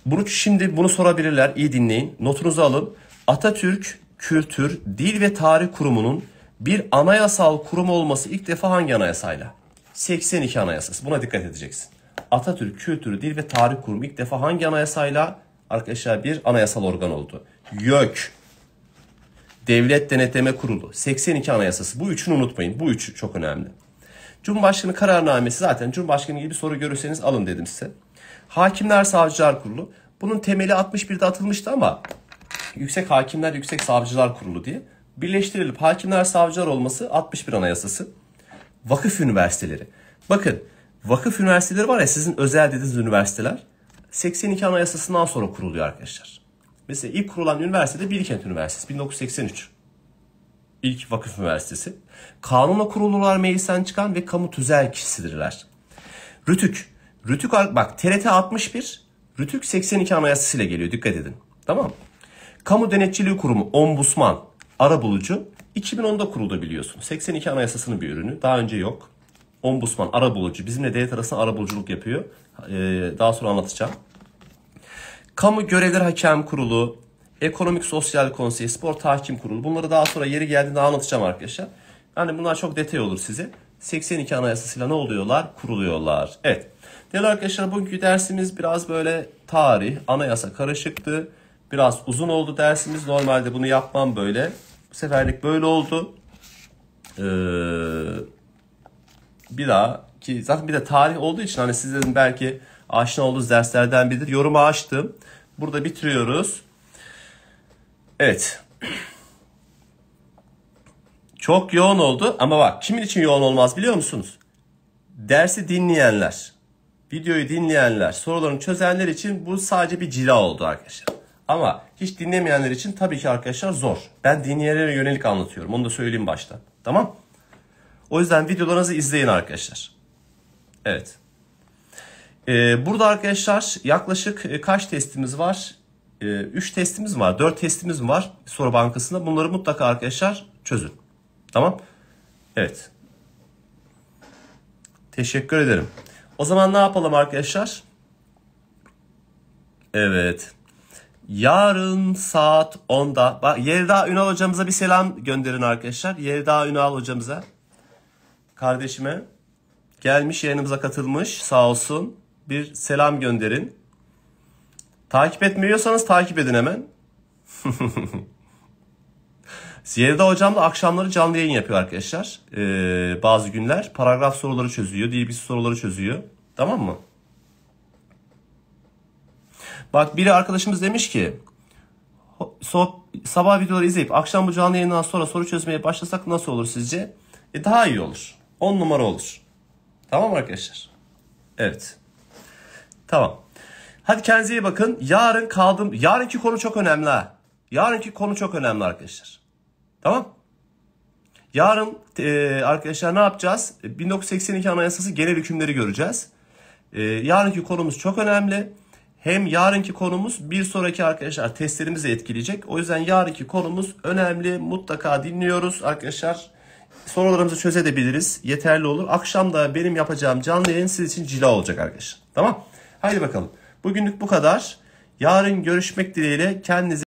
Bunu şimdi bunu sorabilirler. İyi dinleyin. Notunuzu alın. Atatürk Kültür, Dil ve Tarih Kurumu'nun bir anayasal kurum olması ilk defa hangi anayasayla? 82 anayasası. Buna dikkat edeceksin. Atatürk kültürü, Dil ve Tarih Kurumu ilk defa hangi anayasayla arkadaşlar bir anayasal organ oldu? YÖK. Devlet Denetleme Kurulu. 82 Anayasası. Bu üçünü unutmayın. Bu üçü çok önemli. Cumhurbaşkanı kararnamesi zaten Cumhurbaşkanı gibi bir soru görürseniz alın dedim size. Hakimler Savcılar Kurulu. Bunun temeli 61'de atılmıştı ama Yüksek Hakimler Yüksek Savcılar Kurulu diye birleştirilip Hakimler Savcılar olması 61 Anayasası. Vakıf Üniversiteleri. Bakın Vakıf üniversiteleri var ya sizin özel dediğiniz üniversiteler 82 Anayasası'ndan sonra kuruluyor arkadaşlar. Mesela ilk kurulan üniversitede Bilkent Üniversitesi 1983. İlk vakıf üniversitesi. Kanuna kurulurlar meclisten çıkan ve kamu tüzel kişisidirler. Rütük. Rütük bak TRT 61, Rütük 82 Anayasası ile geliyor dikkat edin. Tamam Kamu Denetçiliği Kurumu, Ombusman, Arabulucu 2010'da kuruldu biliyorsun. 82 anayasasının bir ürünü. Daha önce yok. Ombudsman, bulucu, Bizimle devlet arasında ara buluculuk yapıyor. Ee, daha sonra anlatacağım. Kamu Görevleri Hakem Kurulu, Ekonomik Sosyal Konsey, Spor Tahkim Kurulu. Bunları daha sonra yeri geldiğinde anlatacağım arkadaşlar. Yani bunlar çok detay olur size. 82 anayasasıyla ne oluyorlar? Kuruluyorlar. Evet. Değerli arkadaşlar bugünkü dersimiz biraz böyle tarih, anayasa karışıktı. Biraz uzun oldu dersimiz. Normalde bunu yapmam böyle. Bu seferlik böyle oldu. Eee bir daha ki zaten bir de tarih olduğu için hani sizlerin belki aşina olduğunuz derslerden biridir. Yorumu açtım. Burada bitiriyoruz. Evet. Çok yoğun oldu ama bak kimin için yoğun olmaz biliyor musunuz? Dersi dinleyenler, videoyu dinleyenler, sorularını çözenler için bu sadece bir cila oldu arkadaşlar. Ama hiç dinlemeyenler için tabii ki arkadaşlar zor. Ben dinleyenlere yönelik anlatıyorum. Onu da söyleyeyim baştan. Tamam? O yüzden videolarınızı izleyin arkadaşlar. Evet. Ee, burada arkadaşlar yaklaşık e, kaç testimiz var? 3 ee, testimiz var, 4 testimiz var soru bankasında. Bunları mutlaka arkadaşlar çözün. Tamam? Evet. Teşekkür ederim. O zaman ne yapalım arkadaşlar? Evet. Yarın saat 10'da. Bak Yelda Ünal hocamıza bir selam gönderin arkadaşlar. Yelda Ünal hocamıza kardeşime gelmiş yayınımıza katılmış sağ olsun. Bir selam gönderin. Takip etmiyorsanız takip edin hemen. Siyer'de hocam da akşamları canlı yayın yapıyor arkadaşlar. Ee, bazı günler paragraf soruları çözüyor, DBC soruları çözüyor. Tamam mı? Bak biri arkadaşımız demiş ki so sabah videoları izleyip akşam bu canlı yayından sonra soru çözmeye başlasak nasıl olur sizce? E, daha iyi olur. 10 numara olur. Tamam arkadaşlar? Evet. Tamam. Hadi kendinize iyi bakın. Yarın kaldım. Yarınki konu çok önemli ha. Yarınki konu çok önemli arkadaşlar. Tamam? Yarın e, arkadaşlar ne yapacağız? 1982 e, Anayasası genel hükümleri göreceğiz. E, yarınki konumuz çok önemli. Hem yarınki konumuz bir sonraki arkadaşlar testlerimizi etkileyecek. O yüzden yarınki konumuz önemli. Mutlaka dinliyoruz arkadaşlar sorularımızı çözebiliriz. Yeterli olur. Akşam da benim yapacağım canlı yayın siz için cila olacak arkadaşlar. Tamam. Haydi bakalım. Bugünlük bu kadar. Yarın görüşmek dileğiyle. Kendinize